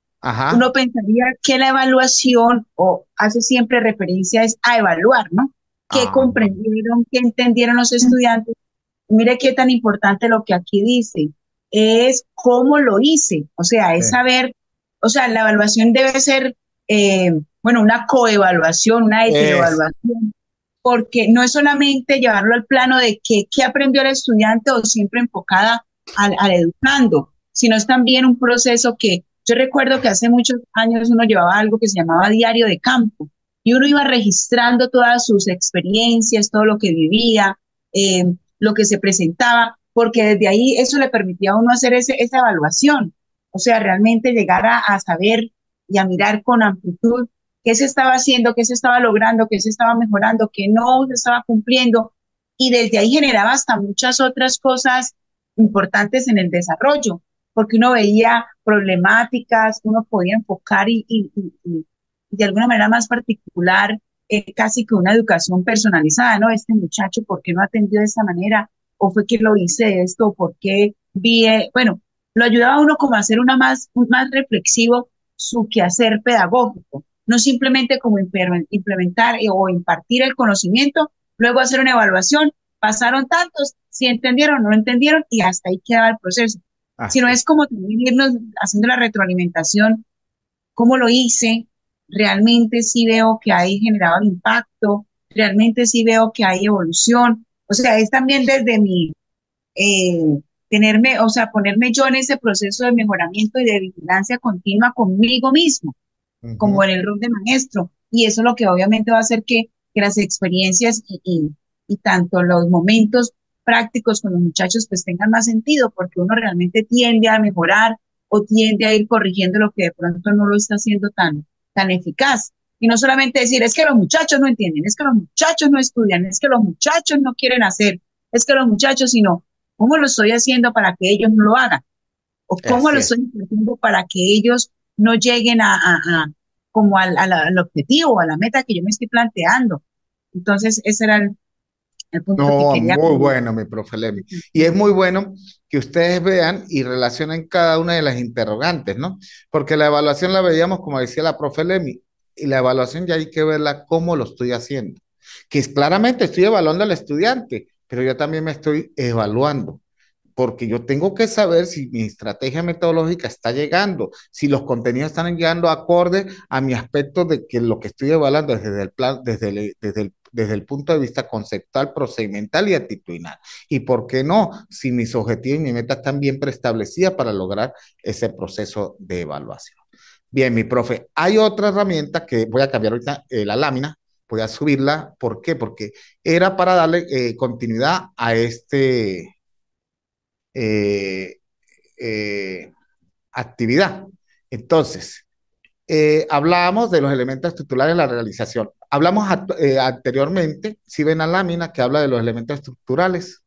uno pensaría que la evaluación o hace siempre referencia es a evaluar, ¿no? qué ah. comprendieron, qué entendieron los estudiantes. Mire qué tan importante lo que aquí dice, es cómo lo hice, o sea, es saber, o sea, la evaluación debe ser, eh, bueno, una coevaluación, una etero-evaluación, porque no es solamente llevarlo al plano de qué que aprendió el estudiante o siempre enfocada al, al educando, sino es también un proceso que yo recuerdo que hace muchos años uno llevaba algo que se llamaba diario de campo y uno iba registrando todas sus experiencias, todo lo que vivía, eh, lo que se presentaba, porque desde ahí eso le permitía a uno hacer esa evaluación, o sea, realmente llegar a, saber y a mirar con amplitud qué se estaba haciendo, qué se estaba logrando, qué se estaba mejorando, qué no se estaba cumpliendo, y desde ahí generaba hasta muchas otras cosas importantes en el desarrollo, porque uno veía problemáticas, uno podía enfocar y, de alguna manera más particular, eh, casi que una educación personalizada, ¿no? Este muchacho, ¿por qué no atendió de esta manera? ¿O fue que lo hice esto? ¿Por qué vi? Eh? Bueno, lo ayudaba a uno como a hacer una más, más reflexivo su quehacer pedagógico, no simplemente como implementar eh, o impartir el conocimiento, luego hacer una evaluación, pasaron tantos, si entendieron o no entendieron, y hasta ahí quedaba el proceso. Sino es como irnos haciendo la retroalimentación, cómo lo hice, realmente sí veo que hay generado impacto, realmente sí veo que hay evolución. O sea, es también desde mi eh, tenerme, o sea, ponerme yo en ese proceso de mejoramiento y de vigilancia continua conmigo mismo, como en el rol de maestro. Y eso es lo que obviamente va a hacer que, las experiencias y, y, tanto los momentos prácticos con los muchachos pues tengan más sentido, porque uno realmente tiende a mejorar o tiende a ir corrigiendo lo que de pronto no lo está haciendo tan, tan eficaz. Y no solamente decir, es que los muchachos no entienden, es que los muchachos no estudian, es que los muchachos no quieren hacer, es que los muchachos, sino, ¿cómo lo estoy haciendo para que ellos no lo hagan? ¿O cómo lo estoy haciendo para que ellos no lleguen a, a, a como al, al, al objetivo, a la meta que yo me estoy planteando? Entonces, ese era el, no, muy bueno, mi profe Lemi. Y es muy bueno que ustedes vean y relacionen cada una de las interrogantes, ¿no? Porque la evaluación la veíamos, como decía la profe Lemi, y la evaluación ya hay que verla cómo lo estoy haciendo. Que es, claramente estoy evaluando al estudiante, pero yo también me estoy evaluando porque yo tengo que saber si mi estrategia metodológica está llegando, si los contenidos están llegando acorde a mi aspecto de que lo que estoy evaluando desde el plan, desde desde el desde el punto de vista conceptual, procedimental y actitudinal. ¿Y por qué no? Si mis objetivos y mis metas están bien preestablecidas para lograr ese proceso de evaluación. Bien, mi profe, hay otra herramienta que voy a cambiar ahorita eh, la lámina, voy a subirla. ¿Por qué? Porque era para darle eh, continuidad a este eh, actividad. Entonces, eh, hablábamos de los elementos estructurales de la realización. Hablamos eh, anteriormente, si ven la lámina que habla de los elementos estructurales.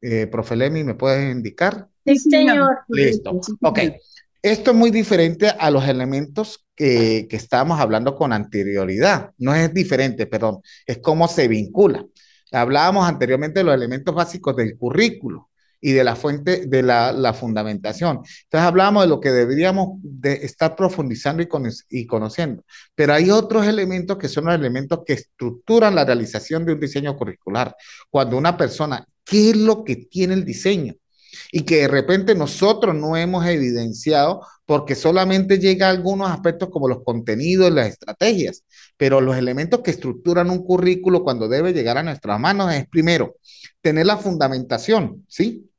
Eh, profe ¿me puedes indicar? Sí, señor. Listo. Ok. Esto es muy diferente a los elementos que, que estábamos hablando con anterioridad. No es diferente, perdón, es cómo se vincula. Hablábamos anteriormente de los elementos básicos del currículo, y de la fuente de la, fundamentación. Entonces hablamos de lo que deberíamos de estar profundizando y, y, conociendo, pero hay otros elementos que son los elementos que estructuran la realización de un diseño curricular. Cuando una persona, ¿qué es lo que tiene el diseño? Y que de repente nosotros no hemos evidenciado porque solamente llega a algunos aspectos como los contenidos, las estrategias, pero los elementos que estructuran un currículo cuando debe llegar a nuestras manos es primero, tener la fundamentación, ¿sí?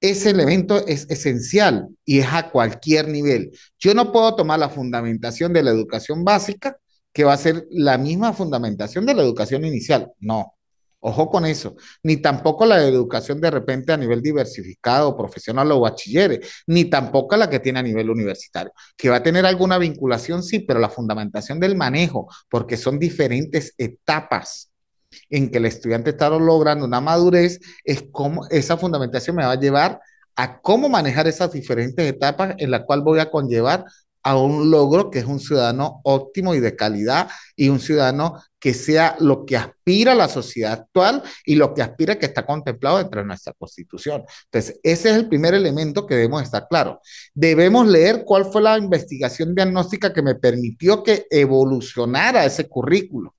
Ese elemento es esencial y es a cualquier nivel. Yo no puedo tomar la fundamentación de la educación básica, que va a ser la misma fundamentación de la educación inicial. No, Ojo con eso, ni tampoco la de educación de repente a nivel diversificado, profesional o bachilleres, ni tampoco la que tiene a nivel universitario, que va a tener alguna vinculación, sí, pero la fundamentación del manejo, porque son diferentes etapas en que el estudiante está logrando una madurez, es como esa fundamentación me va a llevar a cómo manejar esas diferentes etapas en la cual voy a conllevar a un logro que es un ciudadano óptimo y de calidad y un ciudadano que sea lo que aspira la sociedad actual y lo que aspira que está contemplado dentro de nuestra constitución. Entonces, ese es el primer elemento que debemos estar claro Debemos leer cuál fue la investigación diagnóstica que me permitió que evolucionara ese currículo.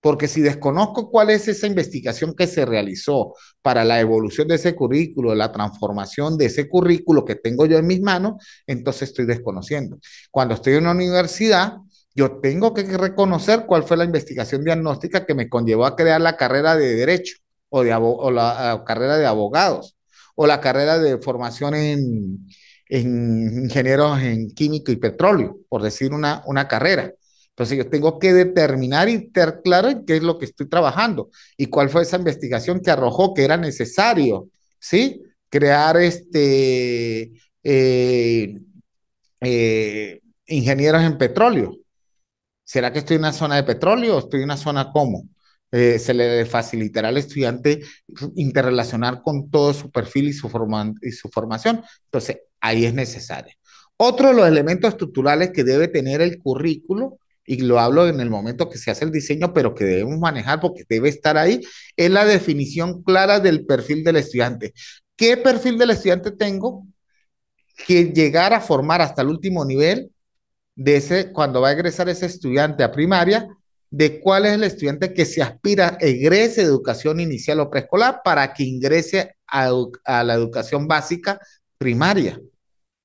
Porque si desconozco cuál es esa investigación que se realizó para la evolución de ese currículo, la transformación de ese currículo que tengo yo en mis manos, entonces estoy desconociendo. Cuando estoy en una universidad, yo tengo que reconocer cuál fue la investigación diagnóstica que me conllevó a crear la carrera de derecho o, la carrera de abogados o la carrera de formación en, en ingenieros en químico y petróleo, por decir una, una carrera. Entonces yo tengo que determinar y tener claro qué es lo que estoy trabajando y cuál fue esa investigación que arrojó que era necesario, ¿sí? Crear este eh, eh, ingenieros en petróleo. ¿Será que estoy en una zona de petróleo o estoy en una zona como? Eh, se le facilitará al estudiante interrelacionar con todo su perfil y su, y su formación. Entonces, ahí es necesario. Otro de los elementos estructurales que debe tener el currículo y lo hablo en el momento que se hace el diseño, pero que debemos manejar porque debe estar ahí, es la definición clara del perfil del estudiante. ¿Qué perfil del estudiante tengo que llegar a formar hasta el último nivel de ese, cuando va a egresar ese estudiante a primaria? de cuál es el estudiante que se aspira, egrese de educación inicial o preescolar para que ingrese a, la educación básica primaria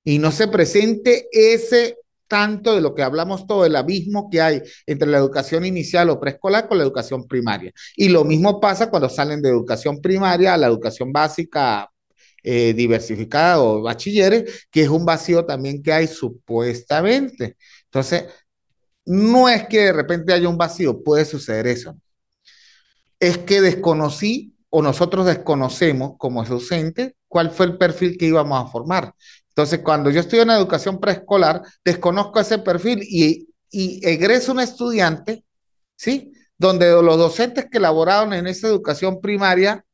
y no se presente ese tanto de lo que hablamos todo, el abismo que hay entre la educación inicial o preescolar con la educación primaria. Y lo mismo pasa cuando salen de educación primaria a la educación básica eh, diversificada o bachilleres, que es un vacío también que hay supuestamente. Entonces, no es que de repente haya un vacío, puede suceder eso. Es que desconocí o nosotros desconocemos como docente cuál fue el perfil que íbamos a formar. Entonces, cuando yo estoy en educación preescolar, desconozco ese perfil y, y egreso un estudiante, ¿sí? Donde los docentes que elaboraron en esa educación primaria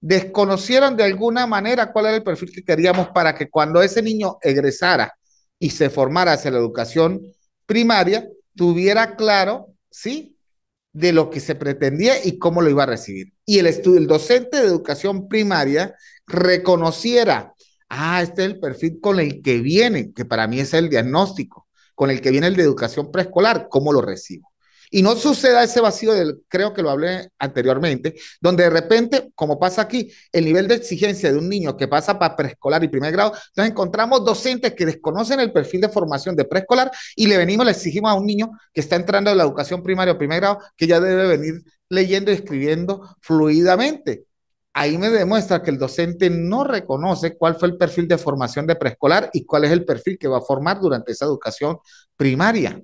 desconocieron de alguna manera cuál era el perfil que queríamos para que cuando ese niño egresara y se formara hacia la educación primaria, tuviera claro, ¿sí? De lo que se pretendía y cómo lo iba a recibir. Y el, el docente de educación primaria reconociera ah, este es el perfil con el que viene, que para mí es el diagnóstico, con el que viene el de educación preescolar, ¿cómo lo recibo? Y no suceda ese vacío del, creo que lo hablé anteriormente, donde de repente, como pasa aquí, el nivel de exigencia de un niño que pasa para preescolar y primer grado, entonces encontramos docentes que desconocen el perfil de formación de preescolar y le venimos, le exigimos a un niño que está entrando en la educación primaria o primer grado, que ya debe venir leyendo y escribiendo fluidamente ahí me demuestra que el docente no reconoce cuál fue el perfil de formación de preescolar y cuál es el perfil que va a formar durante esa educación primaria,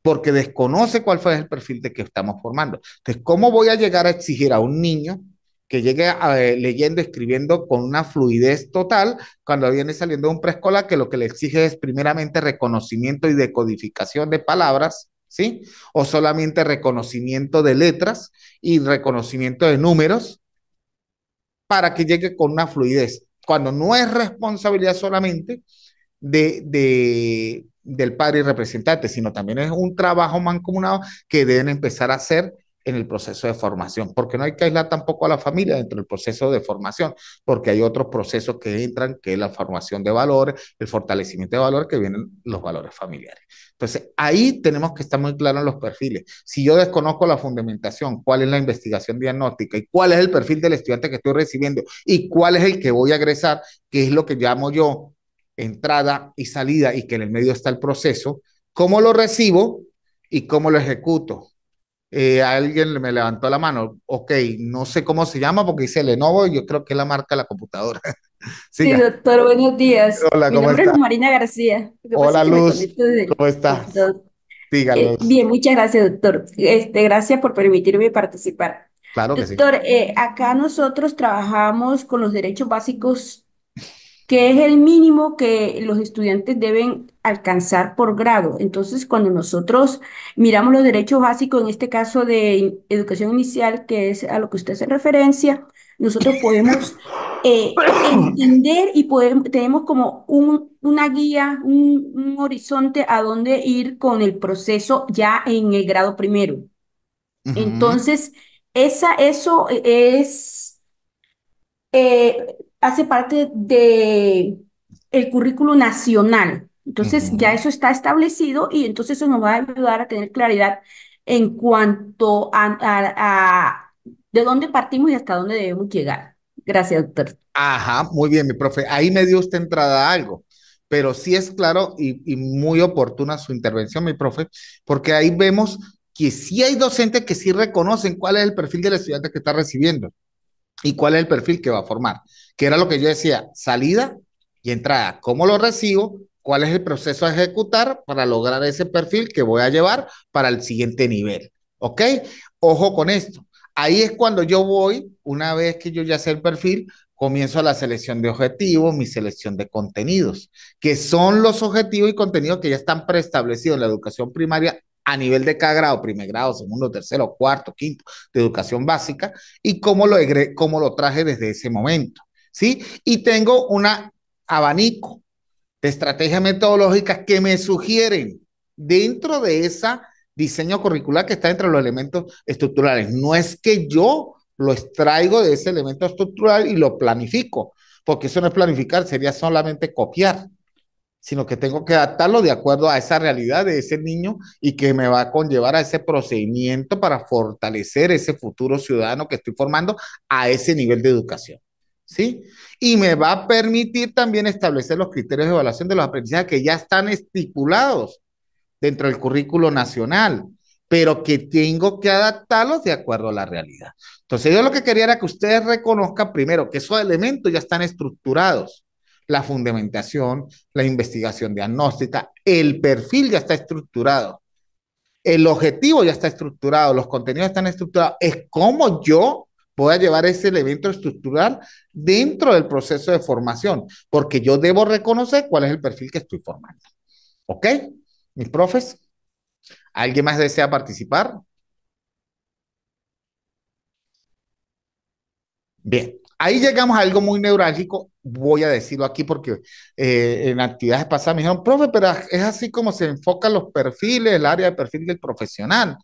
porque desconoce cuál fue el perfil de que estamos formando. Entonces, ¿cómo voy a llegar a exigir a un niño que llegue eh, leyendo, escribiendo con una fluidez total cuando viene saliendo de un preescolar que lo que le exige es primeramente reconocimiento y decodificación de palabras? ¿Sí? O solamente reconocimiento de letras y reconocimiento de números, para que llegue con una fluidez, cuando no es responsabilidad solamente de, del padre y representante, sino también es un trabajo mancomunado que deben empezar a hacer en el proceso de formación, porque no hay que aislar tampoco a la familia dentro del proceso de formación, porque hay otros procesos que entran, que es la formación de valores, el fortalecimiento de valores, que vienen los valores familiares. Entonces, ahí tenemos que estar muy claros en los perfiles. Si yo desconozco la fundamentación, cuál es la investigación diagnóstica y cuál es el perfil del estudiante que estoy recibiendo y cuál es el que voy a egresar, que es lo que llamo yo entrada y salida y que en el medio está el proceso, cómo lo recibo y cómo lo ejecuto. Eh, alguien me levantó la mano, ok, no sé cómo se llama porque dice Lenovo y yo creo que es la marca de la computadora. [laughs] Sí, doctor, buenos días. Hola, Mi ¿cómo nombre es Marina García. Hola, Luz. ¿Cómo estás? Eh, bien, muchas gracias, doctor. Este, gracias por permitirme participar. Claro que doctor, sí. eh, acá nosotros trabajamos con los derechos básicos, que es el mínimo que los estudiantes deben alcanzar por grado. Entonces, cuando nosotros miramos los derechos básicos, en este caso de educación inicial, que es a lo que usted hace referencia, nosotros podemos eh, entender y tenemos como un, una guía, un, horizonte a dónde ir con el proceso ya en el grado primero. Entonces, esa, eso es, eh, hace parte de currículo nacional. Entonces, ya eso está establecido y entonces eso nos va a ayudar a tener claridad en cuanto a de dónde partimos y hasta dónde debemos llegar. Gracias, doctor. Ajá, muy bien, mi profe. Ahí me dio usted entrada a algo, pero sí es claro y, muy oportuna su intervención, mi profe, porque ahí vemos que sí hay docentes que sí reconocen cuál es el perfil del estudiante que está recibiendo y cuál es el perfil que va a formar, que era lo que yo decía, salida y entrada. ¿Cómo lo recibo? ¿Cuál es el proceso a ejecutar para lograr ese perfil que voy a llevar para el siguiente nivel? ¿Ok? Ojo con esto. Ahí es cuando yo voy, una vez que yo ya sé el perfil, comienzo la selección de objetivos, mi selección de contenidos, que son los objetivos y contenidos que ya están preestablecidos en la educación primaria a nivel de cada grado, primer grado, segundo, tercero, cuarto, quinto, de educación básica, y cómo lo, lo traje desde ese momento, ¿sí? Y tengo un abanico de estrategias metodológicas que me sugieren dentro de esa diseño curricular que está entre los elementos estructurales. No es que yo lo extraigo de ese elemento estructural y lo planifico, porque eso no es planificar, sería solamente copiar, sino que tengo que adaptarlo de acuerdo a esa realidad de ese niño y que me va a conllevar a ese procedimiento para fortalecer ese futuro ciudadano que estoy formando a ese nivel de educación. ¿Sí? Y me va a permitir también establecer los criterios de evaluación de los aprendizajes que ya están estipulados dentro del currículo nacional, pero que tengo que adaptarlos de acuerdo a la realidad. Entonces, yo lo que quería era que ustedes reconozcan primero que esos elementos ya están estructurados. La fundamentación, la investigación diagnóstica, el perfil ya está estructurado, el objetivo ya está estructurado, los contenidos están estructurados. Es como yo voy a llevar ese elemento estructural dentro del proceso de formación, porque yo debo reconocer cuál es el perfil que estoy formando. ¿Ok? mis profes. ¿Alguien más desea participar? Bien, ahí llegamos a algo muy neurálgico. Voy a decirlo aquí porque eh, en actividades pasadas me dijeron, profe, pero es así como se enfocan los perfiles, el área de perfil del profesional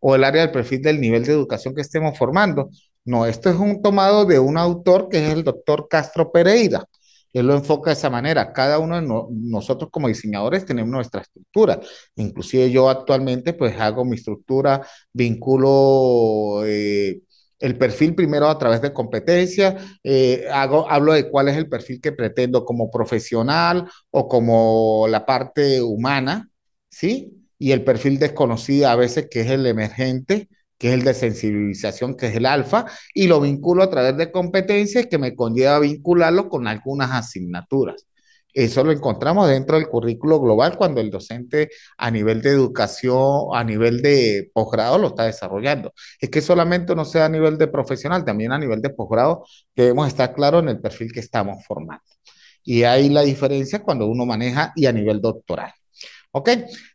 o el área del perfil del nivel de educación que estemos formando. No, esto es un tomado de un autor que es el doctor Castro Pereira él lo enfoca de esa manera. Cada uno de nosotros como diseñadores tenemos nuestra estructura. Inclusive yo actualmente pues hago mi estructura, vinculo eh, el perfil primero a través de competencia, eh, hago, hablo de cuál es el perfil que pretendo como profesional o como la parte humana, ¿sí? Y el perfil desconocido a veces que es el emergente, que es el de sensibilización, que es el alfa, y lo vinculo a través de competencias que me conlleva vincularlo con algunas asignaturas. Eso lo encontramos dentro del currículo global cuando el docente a nivel de educación, a nivel de posgrado lo está desarrollando. Es que solamente no sea a nivel de profesional, también a nivel de posgrado debemos estar claros en el perfil que estamos formando. Y ahí la diferencia cuando uno maneja y a nivel doctoral. ¿Ok?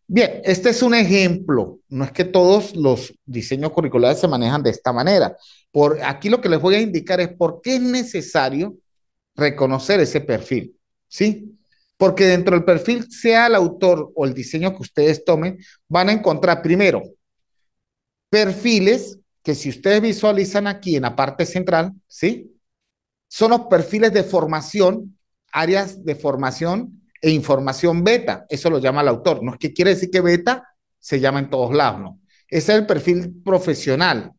Bien, este es un ejemplo. No es que todos los diseños curriculares se manejan de esta manera. Por, aquí lo que les voy a indicar es por qué es necesario reconocer ese perfil, ¿sí? Porque dentro del perfil, sea el autor o el diseño que ustedes tomen, van a encontrar primero perfiles que si ustedes visualizan aquí en la parte central, ¿sí? Son los perfiles de formación, áreas de formación e información beta. Eso lo llama el autor. No es que quiere decir que beta se llama en todos lados, no. Ese es el perfil profesional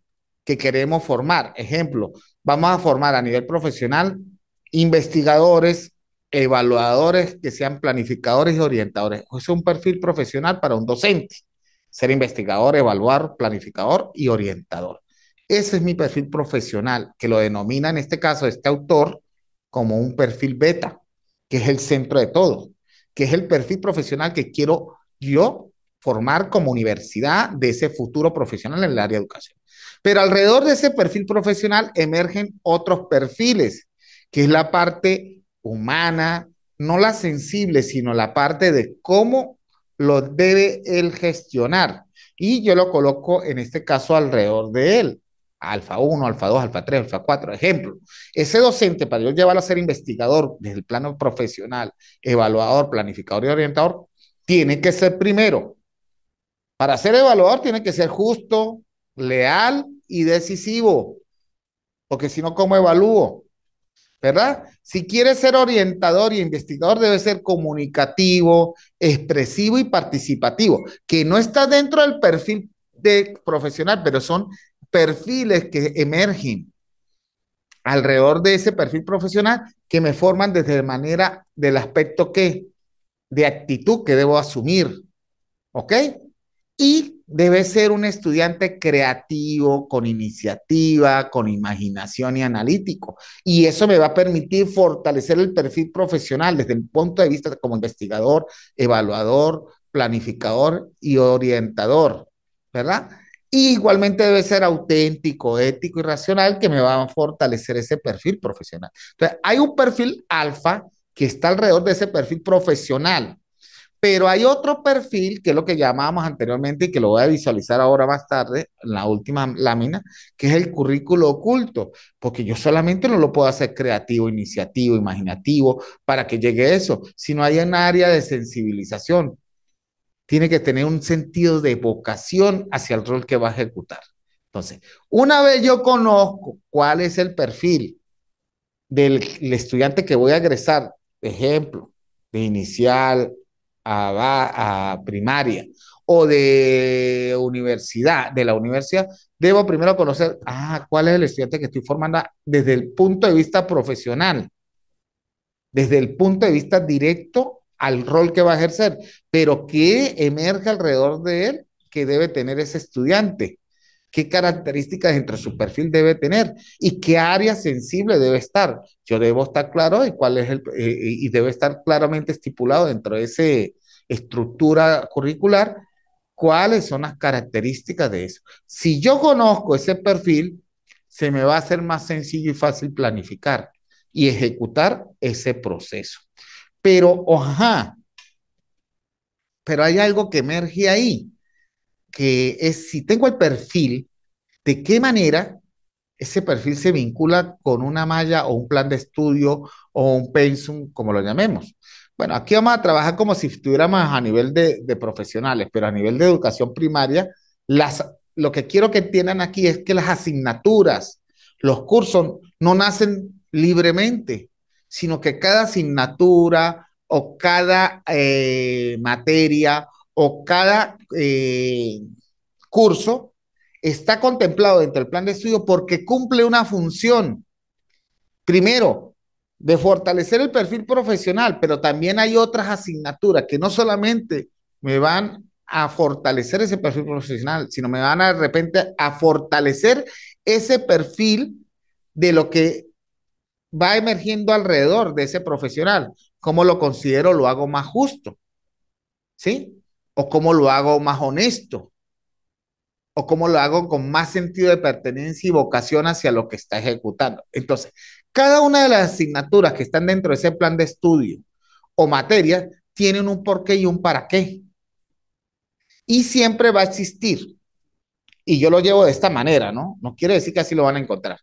que queremos formar. Ejemplo, vamos a formar a nivel profesional investigadores, evaluadores que sean planificadores y orientadores. Es un perfil profesional para un docente. Ser investigador, evaluar, planificador y orientador. Ese es mi perfil profesional, que lo denomina en este caso este autor como un perfil beta que es el centro de todo, que es el perfil profesional que quiero yo formar como universidad de ese futuro profesional en el área de educación. Pero alrededor de ese perfil profesional emergen otros perfiles, que es la parte humana, no la sensible, sino la parte de cómo lo debe él gestionar. Y yo lo coloco en este caso alrededor de él alfa 1, alfa 2, alfa 3, alfa 4. Ejemplo, ese docente, para yo llevarlo a ser investigador desde el plano profesional, evaluador, planificador y orientador, tiene que ser primero. Para ser evaluador tiene que ser justo, leal y decisivo, porque si no, ¿cómo evalúo? ¿Verdad? Si quiere ser orientador y investigador, debe ser comunicativo, expresivo y participativo, que no está dentro del perfil de profesional, pero son perfiles que emergen alrededor de ese perfil profesional que me forman desde manera del aspecto que, de actitud que debo asumir. ¿Ok? Y debe ser un estudiante creativo, con iniciativa, con imaginación y analítico. Y eso me va a permitir fortalecer el perfil profesional desde el punto de vista como investigador, evaluador, planificador y orientador. ¿Verdad? Y igualmente debe ser auténtico, ético y racional que me va a fortalecer ese perfil profesional. Entonces, hay un perfil alfa que está alrededor de ese perfil profesional, pero hay otro perfil que es lo que llamábamos anteriormente y que lo voy a visualizar ahora más tarde, en la última lámina, que es el currículo oculto, porque yo solamente no lo puedo hacer creativo, iniciativo, imaginativo, para que llegue eso, sino hay un área de sensibilización tiene que tener un sentido de vocación hacia el rol que va a ejecutar. Entonces, una vez yo conozco cuál es el perfil del estudiante que voy a egresar, ejemplo, de inicial a, a primaria o de universidad, de la universidad, debo primero conocer ah, cuál es el estudiante que estoy formando desde el punto de vista profesional, desde el punto de vista directo al rol que va a ejercer, pero ¿qué emerge alrededor de él que debe tener ese estudiante? ¿Qué características dentro de su perfil debe tener? ¿Y qué área sensible debe estar? Yo debo estar claro y cuál es el, eh, eh, y debe estar claramente estipulado dentro de esa estructura curricular cuáles son las características de eso. Si yo conozco ese perfil, se me va a ser más sencillo y fácil planificar y ejecutar ese proceso pero pero hay algo que emerge ahí, que es si tengo el perfil, de qué manera ese perfil se vincula con una malla o un plan de estudio o un pensum, como lo llamemos. Bueno, aquí vamos a trabajar como si estuviéramos a nivel de, profesionales, pero a nivel de educación primaria, las, lo que quiero que entiendan aquí es que las asignaturas, los cursos no nacen libremente, sino que cada asignatura o cada eh, materia o cada eh, curso está contemplado dentro del plan de estudio porque cumple una función. Primero, de fortalecer el perfil profesional, pero también hay otras asignaturas que no solamente me van a fortalecer ese perfil profesional, sino me van a de repente a fortalecer ese perfil de lo que va emergiendo alrededor de ese profesional. ¿Cómo lo considero? Lo hago más justo, ¿sí? O cómo lo hago más honesto, o cómo lo hago con más sentido de pertenencia y vocación hacia lo que está ejecutando. Entonces, cada una de las asignaturas que están dentro de ese plan de estudio o materia tienen un qué y un para qué. Y siempre va a existir. Y yo lo llevo de esta manera, ¿no? No quiere decir que así lo van a encontrar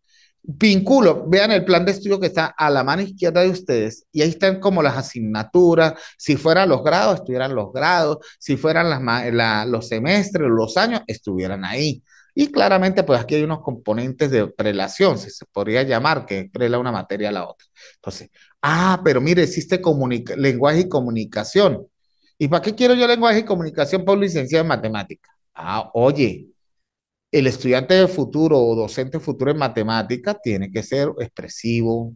vinculo, vean el plan de estudio que está a la mano izquierda de ustedes y ahí están como las asignaturas, si fueran los grados, estuvieran los grados, si fueran los semestres, los años, estuvieran ahí. Y claramente, pues aquí hay unos componentes de prelación, se podría llamar, que prela una materia a la otra. Entonces, ah, pero mire, existe lenguaje y comunicación. ¿Y para qué quiero yo lenguaje y comunicación por licencia licenciado en matemática? Ah, oye, el estudiante de futuro o docente futuro en matemáticas tiene que ser expresivo,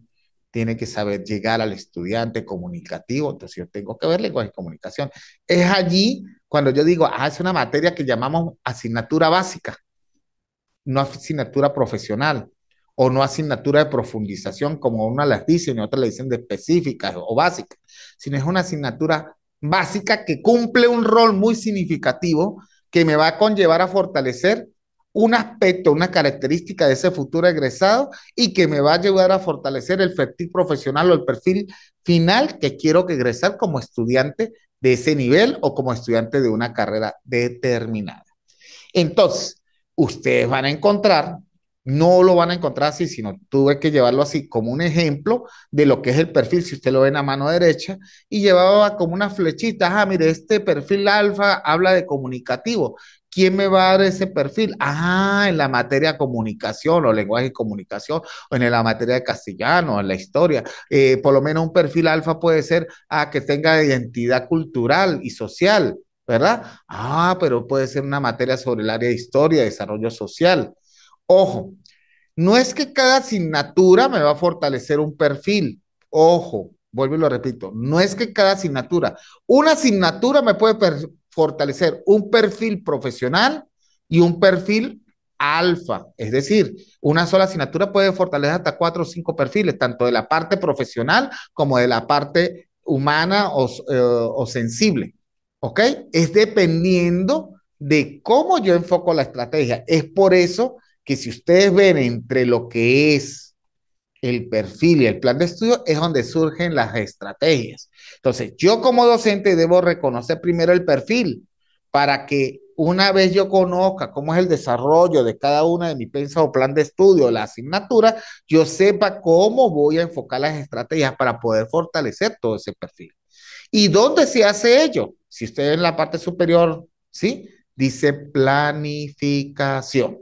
tiene que saber llegar al estudiante comunicativo, entonces yo tengo que ver lenguaje y comunicación. Es allí cuando yo digo, ah, es una materia que llamamos asignatura básica, no asignatura profesional o no asignatura de profundización, como una las dicen y otras le dicen de específicas o básicas, sino es una asignatura básica que cumple un rol muy significativo que me va a conllevar a fortalecer un aspecto, una característica de ese futuro egresado y que me va a ayudar a fortalecer el perfil profesional o el perfil final que quiero que egresar como estudiante de ese nivel o como estudiante de una carrera determinada. Entonces, ustedes van a encontrar, no lo van a encontrar así, sino tuve que llevarlo así como un ejemplo de lo que es el perfil, si usted lo ve en la mano derecha, y llevaba como una flechita, ah, mire, este perfil alfa habla de comunicativo, ¿Quién me va a dar ese perfil? Ah, en la materia de comunicación o lenguaje y comunicación, o en la materia de castellano, en la historia. Eh, por lo menos un perfil alfa puede ser a ah, que tenga identidad cultural y social, ¿verdad? Ah, pero puede ser una materia sobre el área de historia, desarrollo social. Ojo, no es que cada asignatura me va a fortalecer un perfil. Ojo, vuelvo y lo repito, no es que cada asignatura, una asignatura me puede fortalecer un perfil profesional y un perfil alfa. Es decir, una sola asignatura puede fortalecer hasta cuatro o cinco perfiles, tanto de la parte profesional como de la parte humana o, eh, sensible. ¿Ok? Es dependiendo de cómo yo enfoco la estrategia. Es por eso que si ustedes ven entre lo que es el perfil y el plan de estudio es donde surgen las estrategias. Entonces, yo como docente debo reconocer primero el perfil para que una vez yo conozca cómo es el desarrollo de cada una de mis pensas o plan de estudio, la asignatura, yo sepa cómo voy a enfocar las estrategias para poder fortalecer todo ese perfil. ¿Y dónde se hace ello? Si usted en la parte superior, ¿sí? Dice planificación.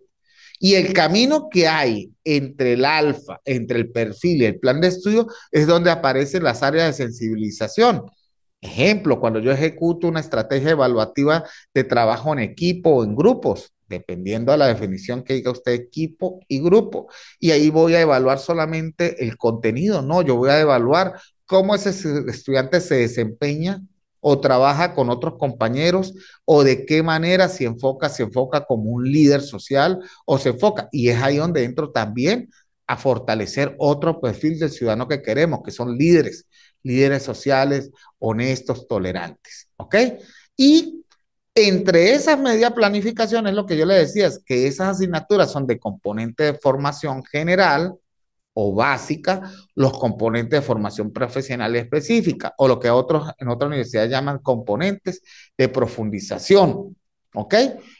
Y el camino que hay entre el alfa, entre el perfil y el plan de estudio es donde aparecen las áreas de sensibilización. Ejemplo, cuando yo ejecuto una estrategia evaluativa de trabajo en equipo o en grupos, dependiendo de la definición que diga usted, equipo y grupo. Y ahí voy a evaluar solamente el contenido, no, yo voy a evaluar cómo ese estudiante se desempeña o trabaja con otros compañeros o de qué manera se enfoca, se enfoca como un líder social o se enfoca. Y es ahí donde entro también a fortalecer otro perfil del ciudadano que queremos, que son líderes, líderes sociales, honestos, tolerantes. ¿Ok? Y entre esas medias planificaciones, lo que yo le decía es que esas asignaturas son de componente de formación general, o básica los componentes de formación profesional específica o lo que otros en otras universidades llaman componentes de profundización. ¿Ok?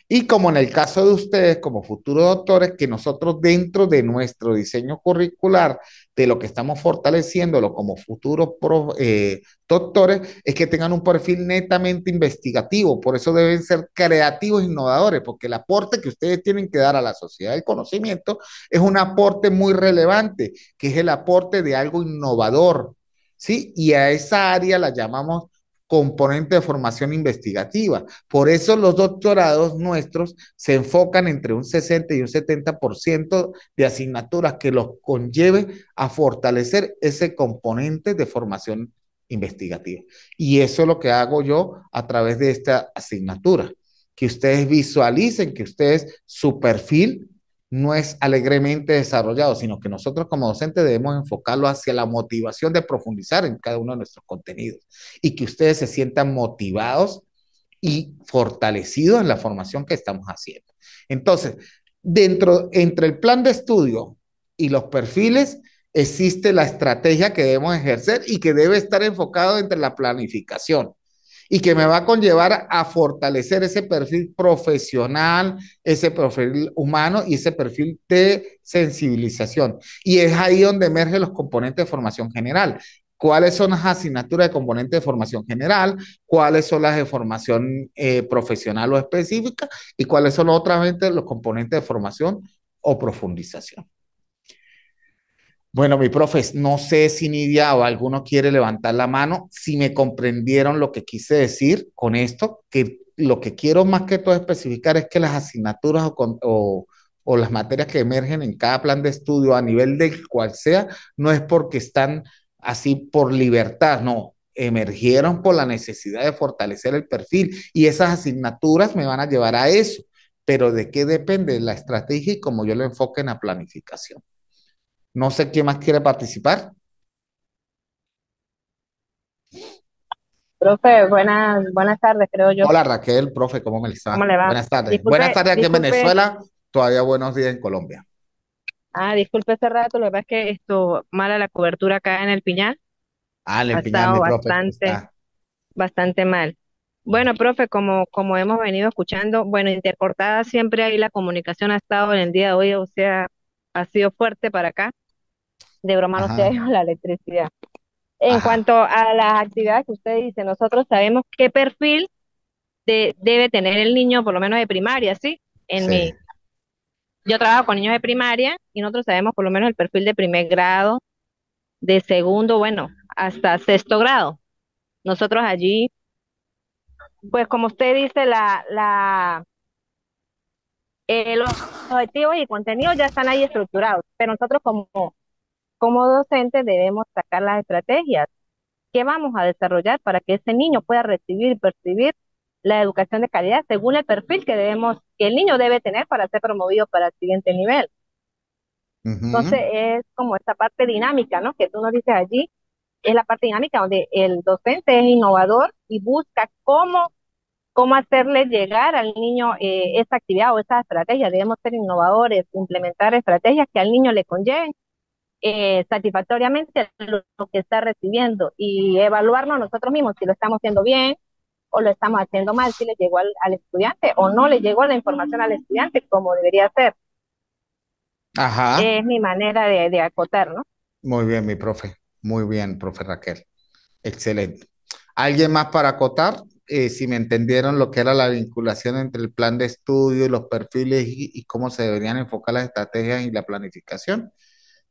Y como en el caso de ustedes, como futuros doctores, que nosotros dentro de nuestro diseño curricular de lo que estamos fortaleciéndolo como futuros eh, doctores es que tengan un perfil netamente investigativo. Por eso deben ser creativos, e innovadores, porque el aporte que ustedes tienen que dar a la sociedad del conocimiento es un aporte muy relevante, que es el aporte de algo innovador. ¿sí? Y a esa área la llamamos componente de formación investigativa. Por eso los doctorados nuestros se enfocan entre un 60 y un 70% de asignaturas que los conlleve a fortalecer ese componente de formación investigativa. Y eso es lo que hago yo a través de esta asignatura, que ustedes visualicen, que ustedes su perfil no es alegremente desarrollado, sino que nosotros como docentes debemos enfocarlo hacia la motivación de profundizar en cada uno de nuestros contenidos y que ustedes se sientan motivados y fortalecidos en la formación que estamos haciendo. Entonces, dentro entre el plan de estudio y los perfiles existe la estrategia que debemos ejercer y que debe estar enfocado entre la planificación, y que me va a conllevar a fortalecer ese perfil profesional, ese perfil humano y ese perfil de sensibilización. Y es ahí donde emergen los componentes de formación general. ¿Cuáles son las asignaturas de componentes de formación general? ¿Cuáles son las de formación eh, profesional o específica? ¿Y cuáles son otras los componentes de formación o profundización? Bueno, mi profes, no sé si Nidia o alguno quiere levantar la mano, si me comprendieron lo que quise decir con esto, que lo que quiero más que todo especificar es que las asignaturas o, las materias que emergen en cada plan de estudio a nivel del cual sea, no es porque están así por libertad, no, emergieron por la necesidad de fortalecer el perfil y esas asignaturas me van a llevar a eso, pero de qué depende la estrategia y cómo yo lo enfoque en la planificación. No sé quién más quiere participar. Profe, buenas, buenas tardes, creo yo. Hola Raquel, profe, ¿cómo me está? ¿Cómo le va? Buenas tardes. buenas tardes aquí en Venezuela, todavía buenos días en Colombia. Ah, disculpe ese rato, lo que es que esto, mala la cobertura acá en el Piñal. Ah, en el ha Piñal, bastante, bastante mal. Bueno, profe, como, como hemos venido escuchando, bueno, intercortada siempre ahí la comunicación ha estado en el día de hoy, o sea, ha sido fuerte para acá de broma no se ha ido la electricidad. En cuanto a las actividades que usted dice, nosotros sabemos qué perfil debe tener el niño, por lo menos de primaria, ¿sí? En yo trabajo con niños de primaria y nosotros sabemos por lo menos el perfil de primer grado, de segundo, bueno, hasta sexto grado. Nosotros allí, pues como usted dice, la, la, eh, los objetivos y contenidos ya están ahí estructurados, pero nosotros como como docente debemos sacar las estrategias que vamos a desarrollar para que ese niño pueda recibir y percibir la educación de calidad según el perfil que debemos que el niño debe tener para ser promovido para el siguiente nivel. Entonces es como esta parte dinámica, ¿no? Que tú nos dices allí, es la parte dinámica donde el docente es innovador y busca cómo, cómo hacerle llegar al niño eh, esa actividad o esa estrategia. Debemos ser innovadores, implementar estrategias que al niño le conlleven eh, satisfactoriamente lo que está recibiendo y evaluarlo nosotros mismos, si lo estamos haciendo bien o lo estamos haciendo mal, si le llegó al, estudiante o no le llegó la información al estudiante como debería ser. Es mi manera de, acotar, ¿no? Muy bien, mi profe. Muy bien, profe Raquel. Excelente. ¿Alguien más para acotar? Eh, si me entendieron lo que era la vinculación entre el plan de estudio, y los perfiles y, y cómo se deberían enfocar las estrategias y la planificación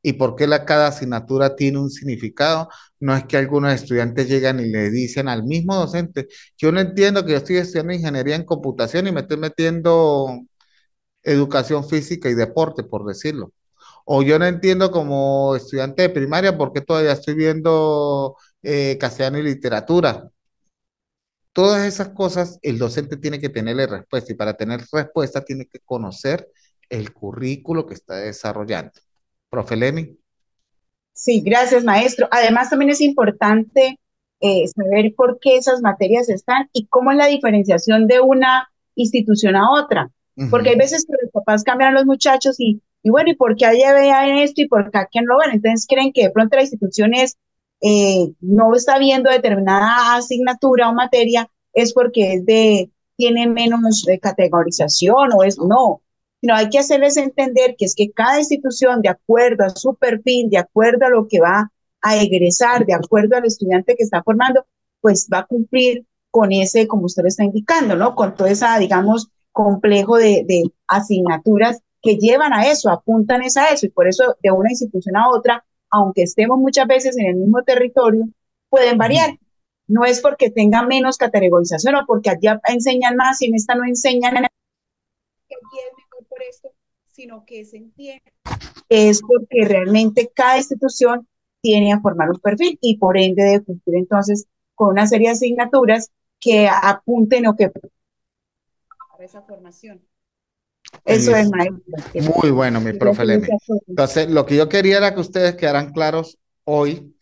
y por qué la, cada asignatura tiene un significado. No es que algunos estudiantes llegan y le dicen al mismo docente, yo no entiendo que yo estoy estudiando ingeniería en computación y me estoy metiendo educación física y deporte, por decirlo. O yo no entiendo como estudiante de primaria por qué todavía estoy viendo eh, castellano y literatura. Todas esas cosas el docente tiene que tenerle respuesta y para tener respuesta tiene que conocer el currículo que está desarrollando. Profe Sí, gracias, maestro. Además, también es importante eh, saber por qué esas materias están y cómo es la diferenciación de una institución a otra. Porque hay veces que los papás cambian a los muchachos y, y bueno, ¿y por qué allá vean esto y por qué aquí no ven? Entonces creen que de pronto la institución es, eh, no está viendo determinada asignatura o materia, es porque es de, tiene menos de eh, categorización o es, no, sino hay que hacerles entender que es que cada institución, de acuerdo a su perfil, de acuerdo a lo que va a egresar, de acuerdo al estudiante que está formando, pues va a cumplir con ese, como usted lo está indicando, ¿no? Con todo esa, digamos, complejo de, asignaturas que llevan a eso, apuntan es a eso, y por eso de una institución a otra, aunque estemos muchas veces en el mismo territorio, pueden variar. No es porque tenga menos categorización o porque allá enseñan más y en esta no enseñan esto, sino que se entiende es porque realmente cada institución tiene a formar un perfil y por ende de cumplir entonces con una serie de asignaturas que apunten o que para esa formación. Eso es, Muy bueno, mi profe Entonces, lo que yo quería era que ustedes quedaran claros hoy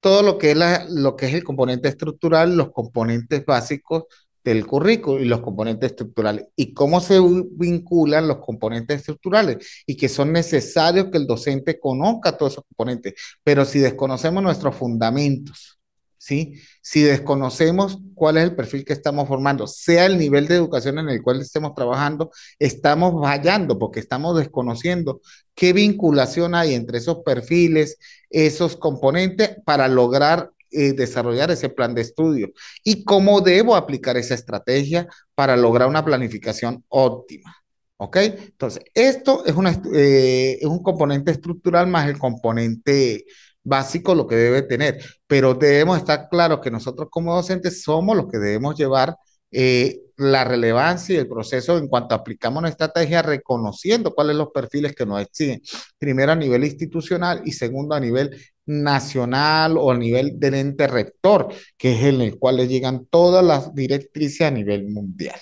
todo lo que lo que es el componente estructural, los componentes básicos, del currículo y los componentes estructurales y cómo se vinculan los componentes estructurales y que son necesarios que el docente conozca todos esos componentes. Pero si desconocemos nuestros fundamentos, ¿sí? si desconocemos cuál es el perfil que estamos formando, sea el nivel de educación en el cual estemos trabajando, estamos fallando porque estamos desconociendo qué vinculación hay entre esos perfiles, esos componentes para lograr desarrollar ese plan de estudio y cómo debo aplicar esa estrategia para lograr una planificación óptima. ¿Ok? Entonces, esto es, eh, un componente estructural más el componente básico, lo que debe tener, pero debemos estar claros que nosotros como docentes somos los que debemos llevar eh, la relevancia y el proceso en cuanto aplicamos una estrategia reconociendo cuáles son los perfiles que nos exigen, primero a nivel institucional y segundo a nivel nacional o a nivel del ente rector, que es en el cual le llegan todas las directrices a nivel mundial.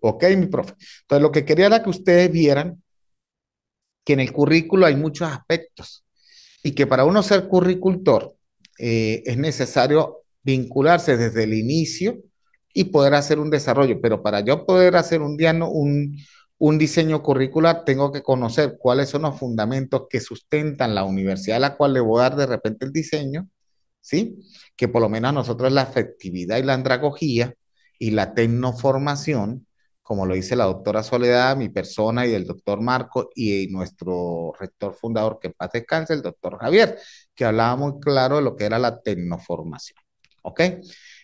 ¿Ok, mi profe? Entonces, lo que quería era que ustedes vieran que en el currículo hay muchos aspectos y que para uno ser curricultor eh, es necesario vincularse desde el inicio y poder hacer un desarrollo, pero para yo poder hacer un, diano, un, un diseño curricular, tengo que conocer cuáles son los fundamentos que sustentan la universidad a la cual le voy a dar de repente el diseño, ¿sí? Que por lo menos nosotros la afectividad y la andragogía y la tecnoformación, como lo dice la doctora Soledad, mi persona y el doctor Marco y nuestro rector fundador, que en paz descanse, el doctor Javier, que hablaba muy claro de lo que era la tecnoformación, ¿ok?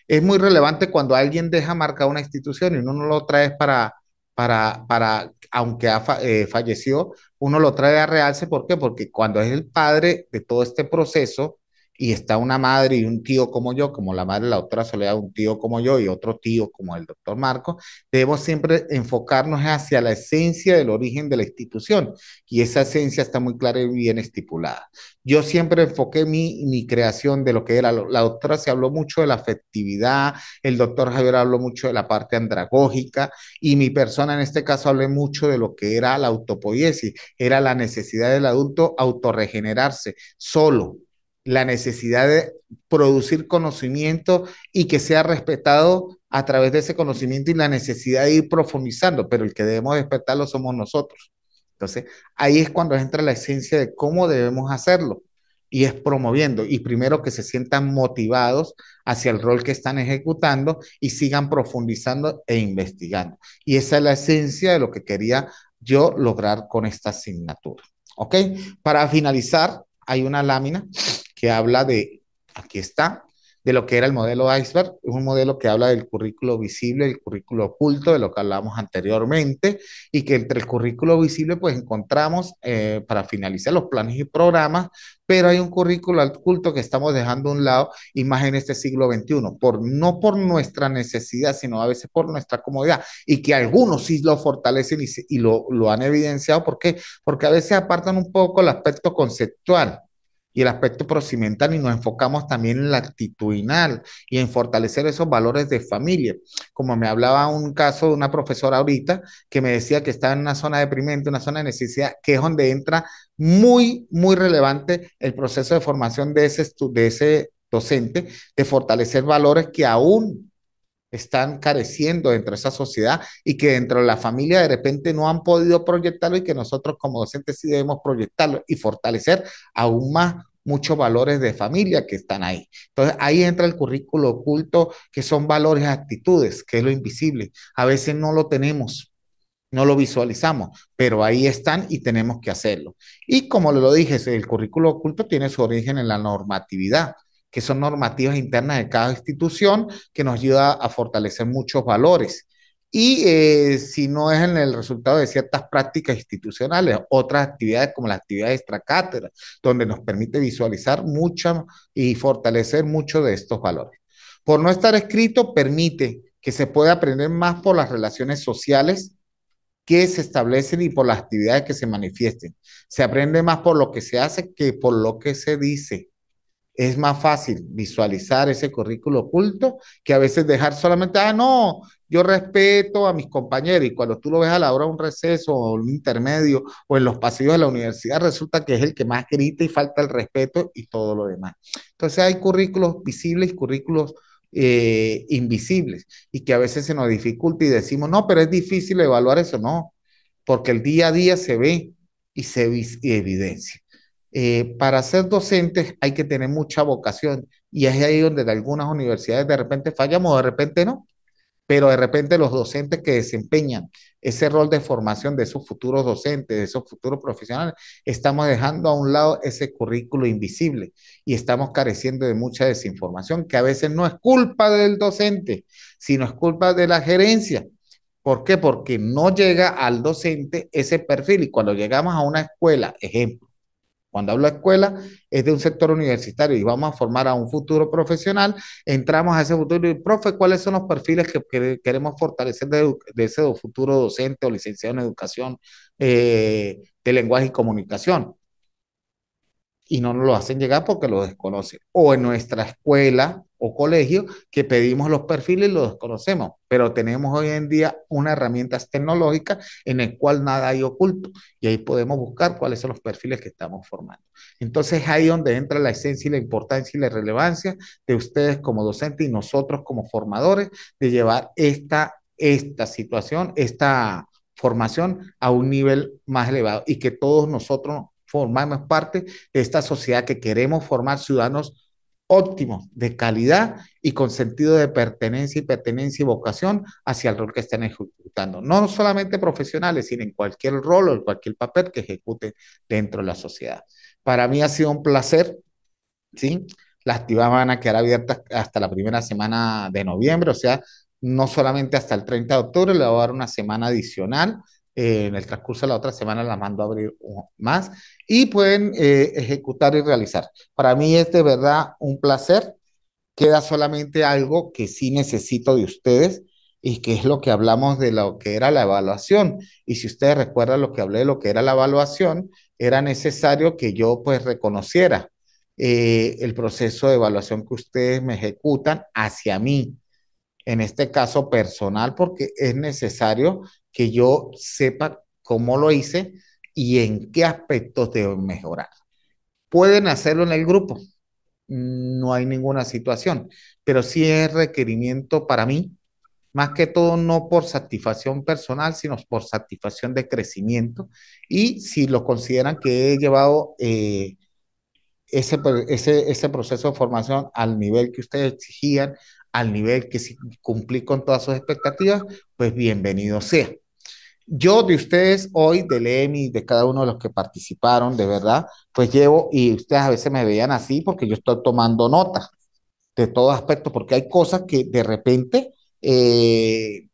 Es muy relevante cuando alguien deja marca una institución y uno no lo trae para para, aunque ha, fallecido, eh, falleció, uno lo trae a realce. ¿Por qué? Porque cuando es el padre de todo este proceso, y está una madre y un tío como yo, como la madre de la doctora Soledad, un tío como yo y otro tío como el doctor Marco, debemos siempre enfocarnos hacia la esencia del origen de la institución y esa esencia está muy clara y bien estipulada. Yo siempre enfoqué mi, creación de lo que era, la doctora se habló mucho de la afectividad, el doctor Javier habló mucho de la parte andragógica y mi persona en este caso hablé mucho de lo que era la autopoiesis, era la necesidad del adulto autorregenerarse solo la necesidad de producir conocimiento y que sea respetado a través de ese conocimiento y la necesidad de ir profundizando, pero el que debemos respetarlo somos nosotros. Entonces, ahí es cuando entra la esencia de cómo debemos hacerlo y es promoviendo y primero que se sientan motivados hacia el rol que están ejecutando y sigan profundizando e investigando. Y esa es la esencia de lo que quería yo lograr con esta asignatura. ¿Ok? Para finalizar, hay una lámina que habla de, aquí está, de lo que era el modelo iceberg. Es un modelo que habla del currículo visible, el currículo oculto, de lo que hablamos anteriormente, y que entre el currículo visible pues encontramos eh, para finalizar los planes y programas, pero hay un currículo oculto que estamos dejando a un lado y más en este siglo XXI, por, no por nuestra necesidad, sino a veces por nuestra comodidad, y que algunos sí lo fortalecen y, lo, lo han evidenciado. ¿Por qué? Porque a veces apartan un poco el aspecto conceptual y el aspecto proximental y nos enfocamos también en la actitudinal y en fortalecer esos valores de familia. Como me hablaba un caso de una profesora ahorita que me decía que estaba en una zona deprimente, una zona de necesidad, que es donde entra muy, muy relevante el proceso de formación de ese, de ese docente, de fortalecer valores que aún están careciendo dentro de esa sociedad y que dentro de la familia de repente no han podido proyectarlo y que nosotros como docentes sí debemos proyectarlo y fortalecer aún más muchos valores de familia que están ahí. Entonces ahí entra el currículo oculto, que son valores, actitudes, que es lo invisible. A veces no lo tenemos, no lo visualizamos, pero ahí están y tenemos que hacerlo. Y como lo dije, el currículo oculto tiene su origen en la normatividad que son normativas internas de cada institución que nos ayuda a fortalecer muchos valores y eh, si no es en el resultado de ciertas prácticas institucionales, otras actividades como la actividad extracátedra, donde nos permite visualizar mucho y fortalecer mucho de estos valores. Por no estar escrito, permite que se pueda aprender más por las relaciones sociales que se establecen y por las actividades que se manifiesten. Se aprende más por lo que se hace que por lo que se dice es más fácil visualizar ese currículo oculto que a veces dejar solamente, ah, no, yo respeto a mis compañeros y cuando tú lo ves a la hora de un receso o un intermedio o en los pasillos de la universidad, resulta que es el que más grita y falta el respeto y todo lo demás. Entonces hay currículos visibles y currículos eh, invisibles y que a veces se nos dificulta y decimos, no, pero es difícil evaluar eso, no, porque el día a día se ve y se evidencia. Eh, para ser docentes hay que tener mucha vocación y es ahí donde de algunas universidades de repente fallamos, o de repente no pero de repente los docentes que desempeñan ese rol de formación de sus futuros docentes, de esos futuros profesionales, estamos dejando a un lado ese currículo invisible y estamos careciendo de mucha desinformación, que a veces no es culpa del docente, sino es culpa de la gerencia. ¿Por qué? Porque no llega al docente ese perfil y cuando llegamos a una escuela, ejemplo, cuando hablo de escuela, es de un sector universitario y vamos a formar a un futuro profesional, entramos a ese futuro y, profe, ¿cuáles son los perfiles que, queremos fortalecer de, ese futuro docente o licenciado en educación eh, de lenguaje y comunicación? Y no nos lo hacen llegar porque lo desconocen. O en nuestra escuela o colegio que pedimos los perfiles y los desconocemos, pero tenemos hoy en día una herramienta tecnológica en el cual nada hay oculto y ahí podemos buscar cuáles son los perfiles que estamos formando. Entonces ahí donde entra la esencia y la importancia y la relevancia de ustedes como docentes y nosotros como formadores de llevar esta, esta situación, esta formación a un nivel más elevado y que todos nosotros formamos parte de esta sociedad que queremos formar ciudadanos óptimo de calidad y con sentido de pertenencia y pertenencia y vocación hacia el rol que estén ejecutando. No solamente profesionales, sino en cualquier rol o en cualquier papel que ejecuten dentro de la sociedad. Para mí ha sido un placer, ¿sí? Las activas van a quedar abiertas hasta la primera semana de noviembre, o sea, no solamente hasta el 30 de octubre, le voy a dar una semana adicional eh, en el transcurso de la otra semana la mando a abrir más y pueden eh, ejecutar y realizar. Para mí es de verdad un placer. Queda solamente algo que sí necesito de ustedes y que es lo que hablamos de lo que era la evaluación. Y si ustedes recuerdan lo que hablé de lo que era la evaluación, era necesario que yo pues reconociera eh, el proceso de evaluación que ustedes me ejecutan hacia mí, en este caso personal, porque es necesario que yo sepa cómo lo hice y en qué aspectos debo mejorar. Pueden hacerlo en el grupo, no hay ninguna situación, pero sí es requerimiento para mí, más que todo no por satisfacción personal, sino por satisfacción de crecimiento. Y si lo consideran que he llevado eh, ese, proceso de formación al nivel que ustedes exigían, al nivel que cumplí con todas sus expectativas, pues bienvenido sea. Yo de ustedes hoy, del EMI, de cada uno de los que participaron, de verdad, pues llevo, y ustedes a veces me veían así porque yo estoy tomando nota de todo aspecto, porque hay cosas que de repente eh,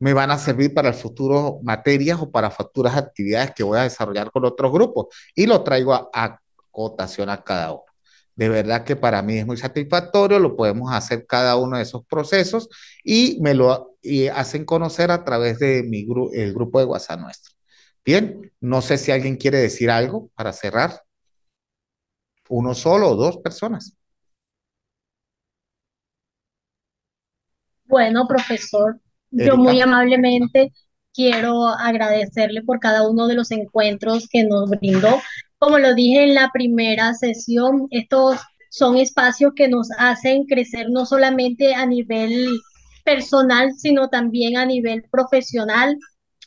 me van a servir para el futuro materias o para futuras actividades que voy a desarrollar con otros grupos, y lo traigo a cotación a cada uno. De verdad que para mí es muy satisfactorio, lo podemos hacer cada uno de esos procesos y me lo hacen conocer a través de mi el grupo de WhatsApp nuestro. Bien, no sé si alguien quiere decir algo para cerrar. Uno solo o dos personas. Bueno, profesor, yo muy amablemente quiero agradecerle por cada uno de los encuentros que nos brindó como lo dije en la primera sesión, estos son espacios que nos hacen crecer no solamente a nivel personal, sino también a nivel profesional.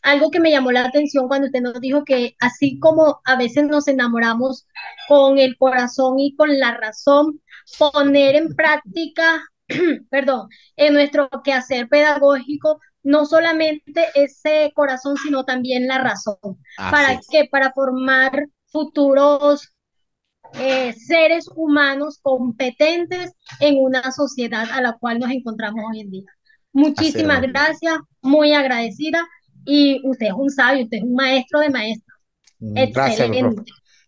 Algo que me llamó la atención cuando usted nos dijo que así como a veces nos enamoramos con el corazón y con la razón, poner en práctica, [clears throat] perdón, en nuestro quehacer pedagógico, no solamente ese corazón, sino también la razón. ¿Para qué? Para formar futuros eh, seres humanos competentes en una sociedad a la cual nos encontramos hoy en día. Muchísimas gracias, muy agradecida y usted es un sabio, usted es un maestro de maestros. Mm, gracias.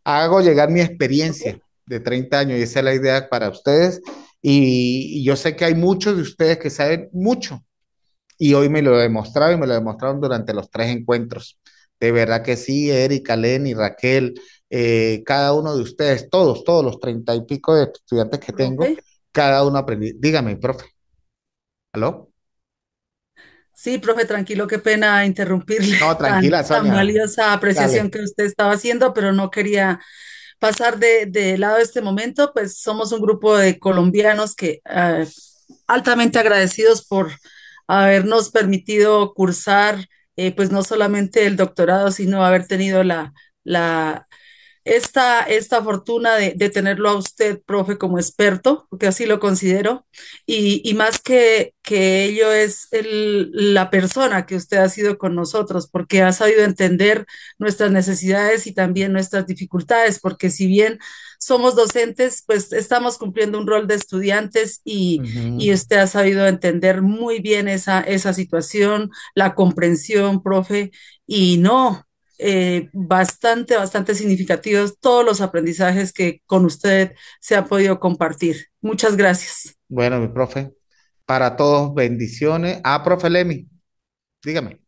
Hago llegar mi experiencia de 30 años y esa es la idea para ustedes y, yo sé que hay muchos de ustedes que saben mucho y hoy me lo demostraron y me lo demostraron durante los tres encuentros. De verdad que sí, Erika, Len y Raquel, eh, cada uno de ustedes, todos, todos los treinta y pico de estudiantes que tengo, cada uno aprendí. Dígame, profe. ¿Aló? Sí, profe, tranquilo, qué pena interrumpir No, [laughs] tranquila, valiosa apreciación que usted estaba haciendo, pero no quería pasar de, lado este momento, pues somos un grupo de colombianos que eh, altamente agradecidos por habernos permitido cursar, eh, pues no solamente el doctorado, sino haber tenido la esta, fortuna de, tenerlo a usted, profe, como experto, porque así lo considero, y, más que, que ello es la persona que usted ha sido con nosotros, porque ha sabido entender nuestras necesidades y también nuestras dificultades, porque si bien somos docentes, pues estamos cumpliendo un rol de estudiantes y, y usted ha sabido entender muy bien esa, esa situación, la comprensión, profe, y no, eh, bastante, bastante significativos todos los aprendizajes que con usted se ha podido compartir. Muchas gracias. Bueno, mi profe, para todos, bendiciones. Ah, profe Lemi, dígame.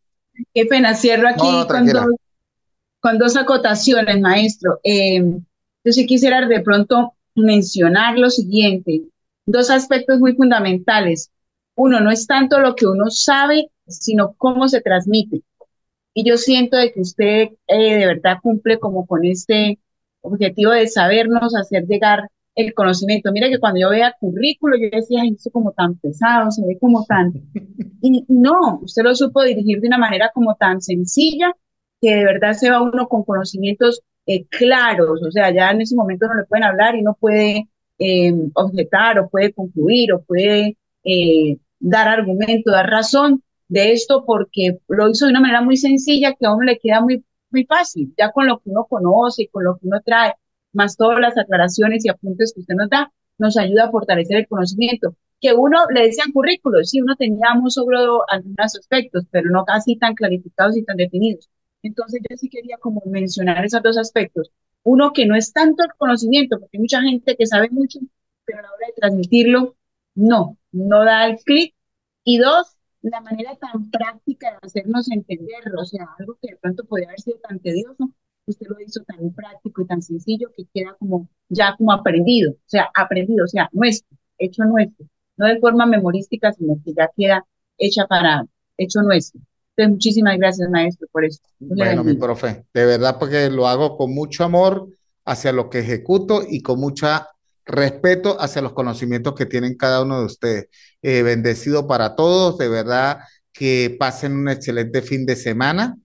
Qué pena, cierro aquí con, dos, acotaciones, maestro. Eh, yo sí quisiera de pronto mencionar lo siguiente, dos aspectos muy fundamentales. Uno, no es tanto lo que uno sabe, sino cómo se transmite. Y yo siento de que usted eh, de verdad cumple como con este objetivo de sabernos, hacer llegar el conocimiento. Mira que cuando yo vea currículo, yo decía, eso como tan pesado, se ve como tan... [laughs] Y no, usted lo supo dirigir de una manera como tan sencilla que de verdad se va uno con conocimientos eh, claros, o sea, ya en ese momento no le pueden hablar y no puede em, objetar o puede concluir o puede eh, dar argumento, dar razón, de esto porque lo hizo de una manera muy sencilla que a uno le queda muy, muy fácil, ya con lo que uno conoce y con lo que uno trae, más todas las aclaraciones y apuntes que usted nos da, nos ayuda a fortalecer el conocimiento. Que uno le decían currículos, sí, uno teníamos sobre algunos aspectos, pero no casi tan clarificados y tan definidos. Entonces yo sí quería como mencionar esos dos aspectos. Uno que no es tanto el conocimiento, porque hay mucha gente que sabe mucho, pero a la hora de transmitirlo, no, no da el clic. Y dos, la manera tan práctica de hacernos entenderlo, o sea, algo que de pronto podría haber sido tan tedioso, usted lo hizo tan práctico y tan sencillo que queda como ya como aprendido, o sea, aprendido, o sea, nuestro, hecho nuestro, no de forma memorística, sino que ya queda hecha para hecho nuestro. Entonces, muchísimas gracias, maestro, por eso. Bueno, mi profe, de verdad porque lo hago con mucho amor hacia lo que ejecuto y con mucha respeto hacia los conocimientos que tienen cada uno de ustedes. Eh, bendecido para todos, de verdad que pasen un excelente fin de semana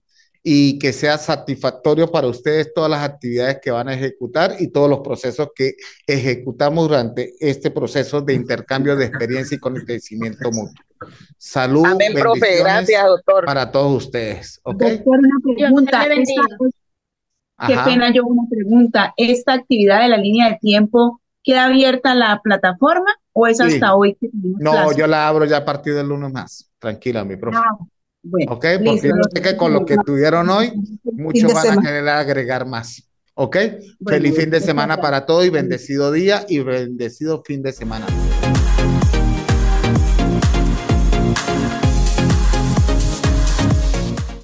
y que sea satisfactorio para ustedes todas las actividades que van a ejecutar y todos los procesos que ejecutamos durante este proceso de intercambio de experiencia y conocimiento mutuo. Salud. Amén, profe. Gracias, doctor. Para todos ustedes. Doctor, una pregunta. Qué pena, yo una pregunta. Esta actividad de la línea de tiempo ¿Queda abierta la plataforma o es hasta hoy? no, yo la abro ya a partir del lunes más. Tranquila, mi profe. Ah, ok, porque que con lo que tuvieron hoy, muchos van a querer agregar más. Ok, feliz fin de semana para todos y bendecido día y bendecido fin de semana.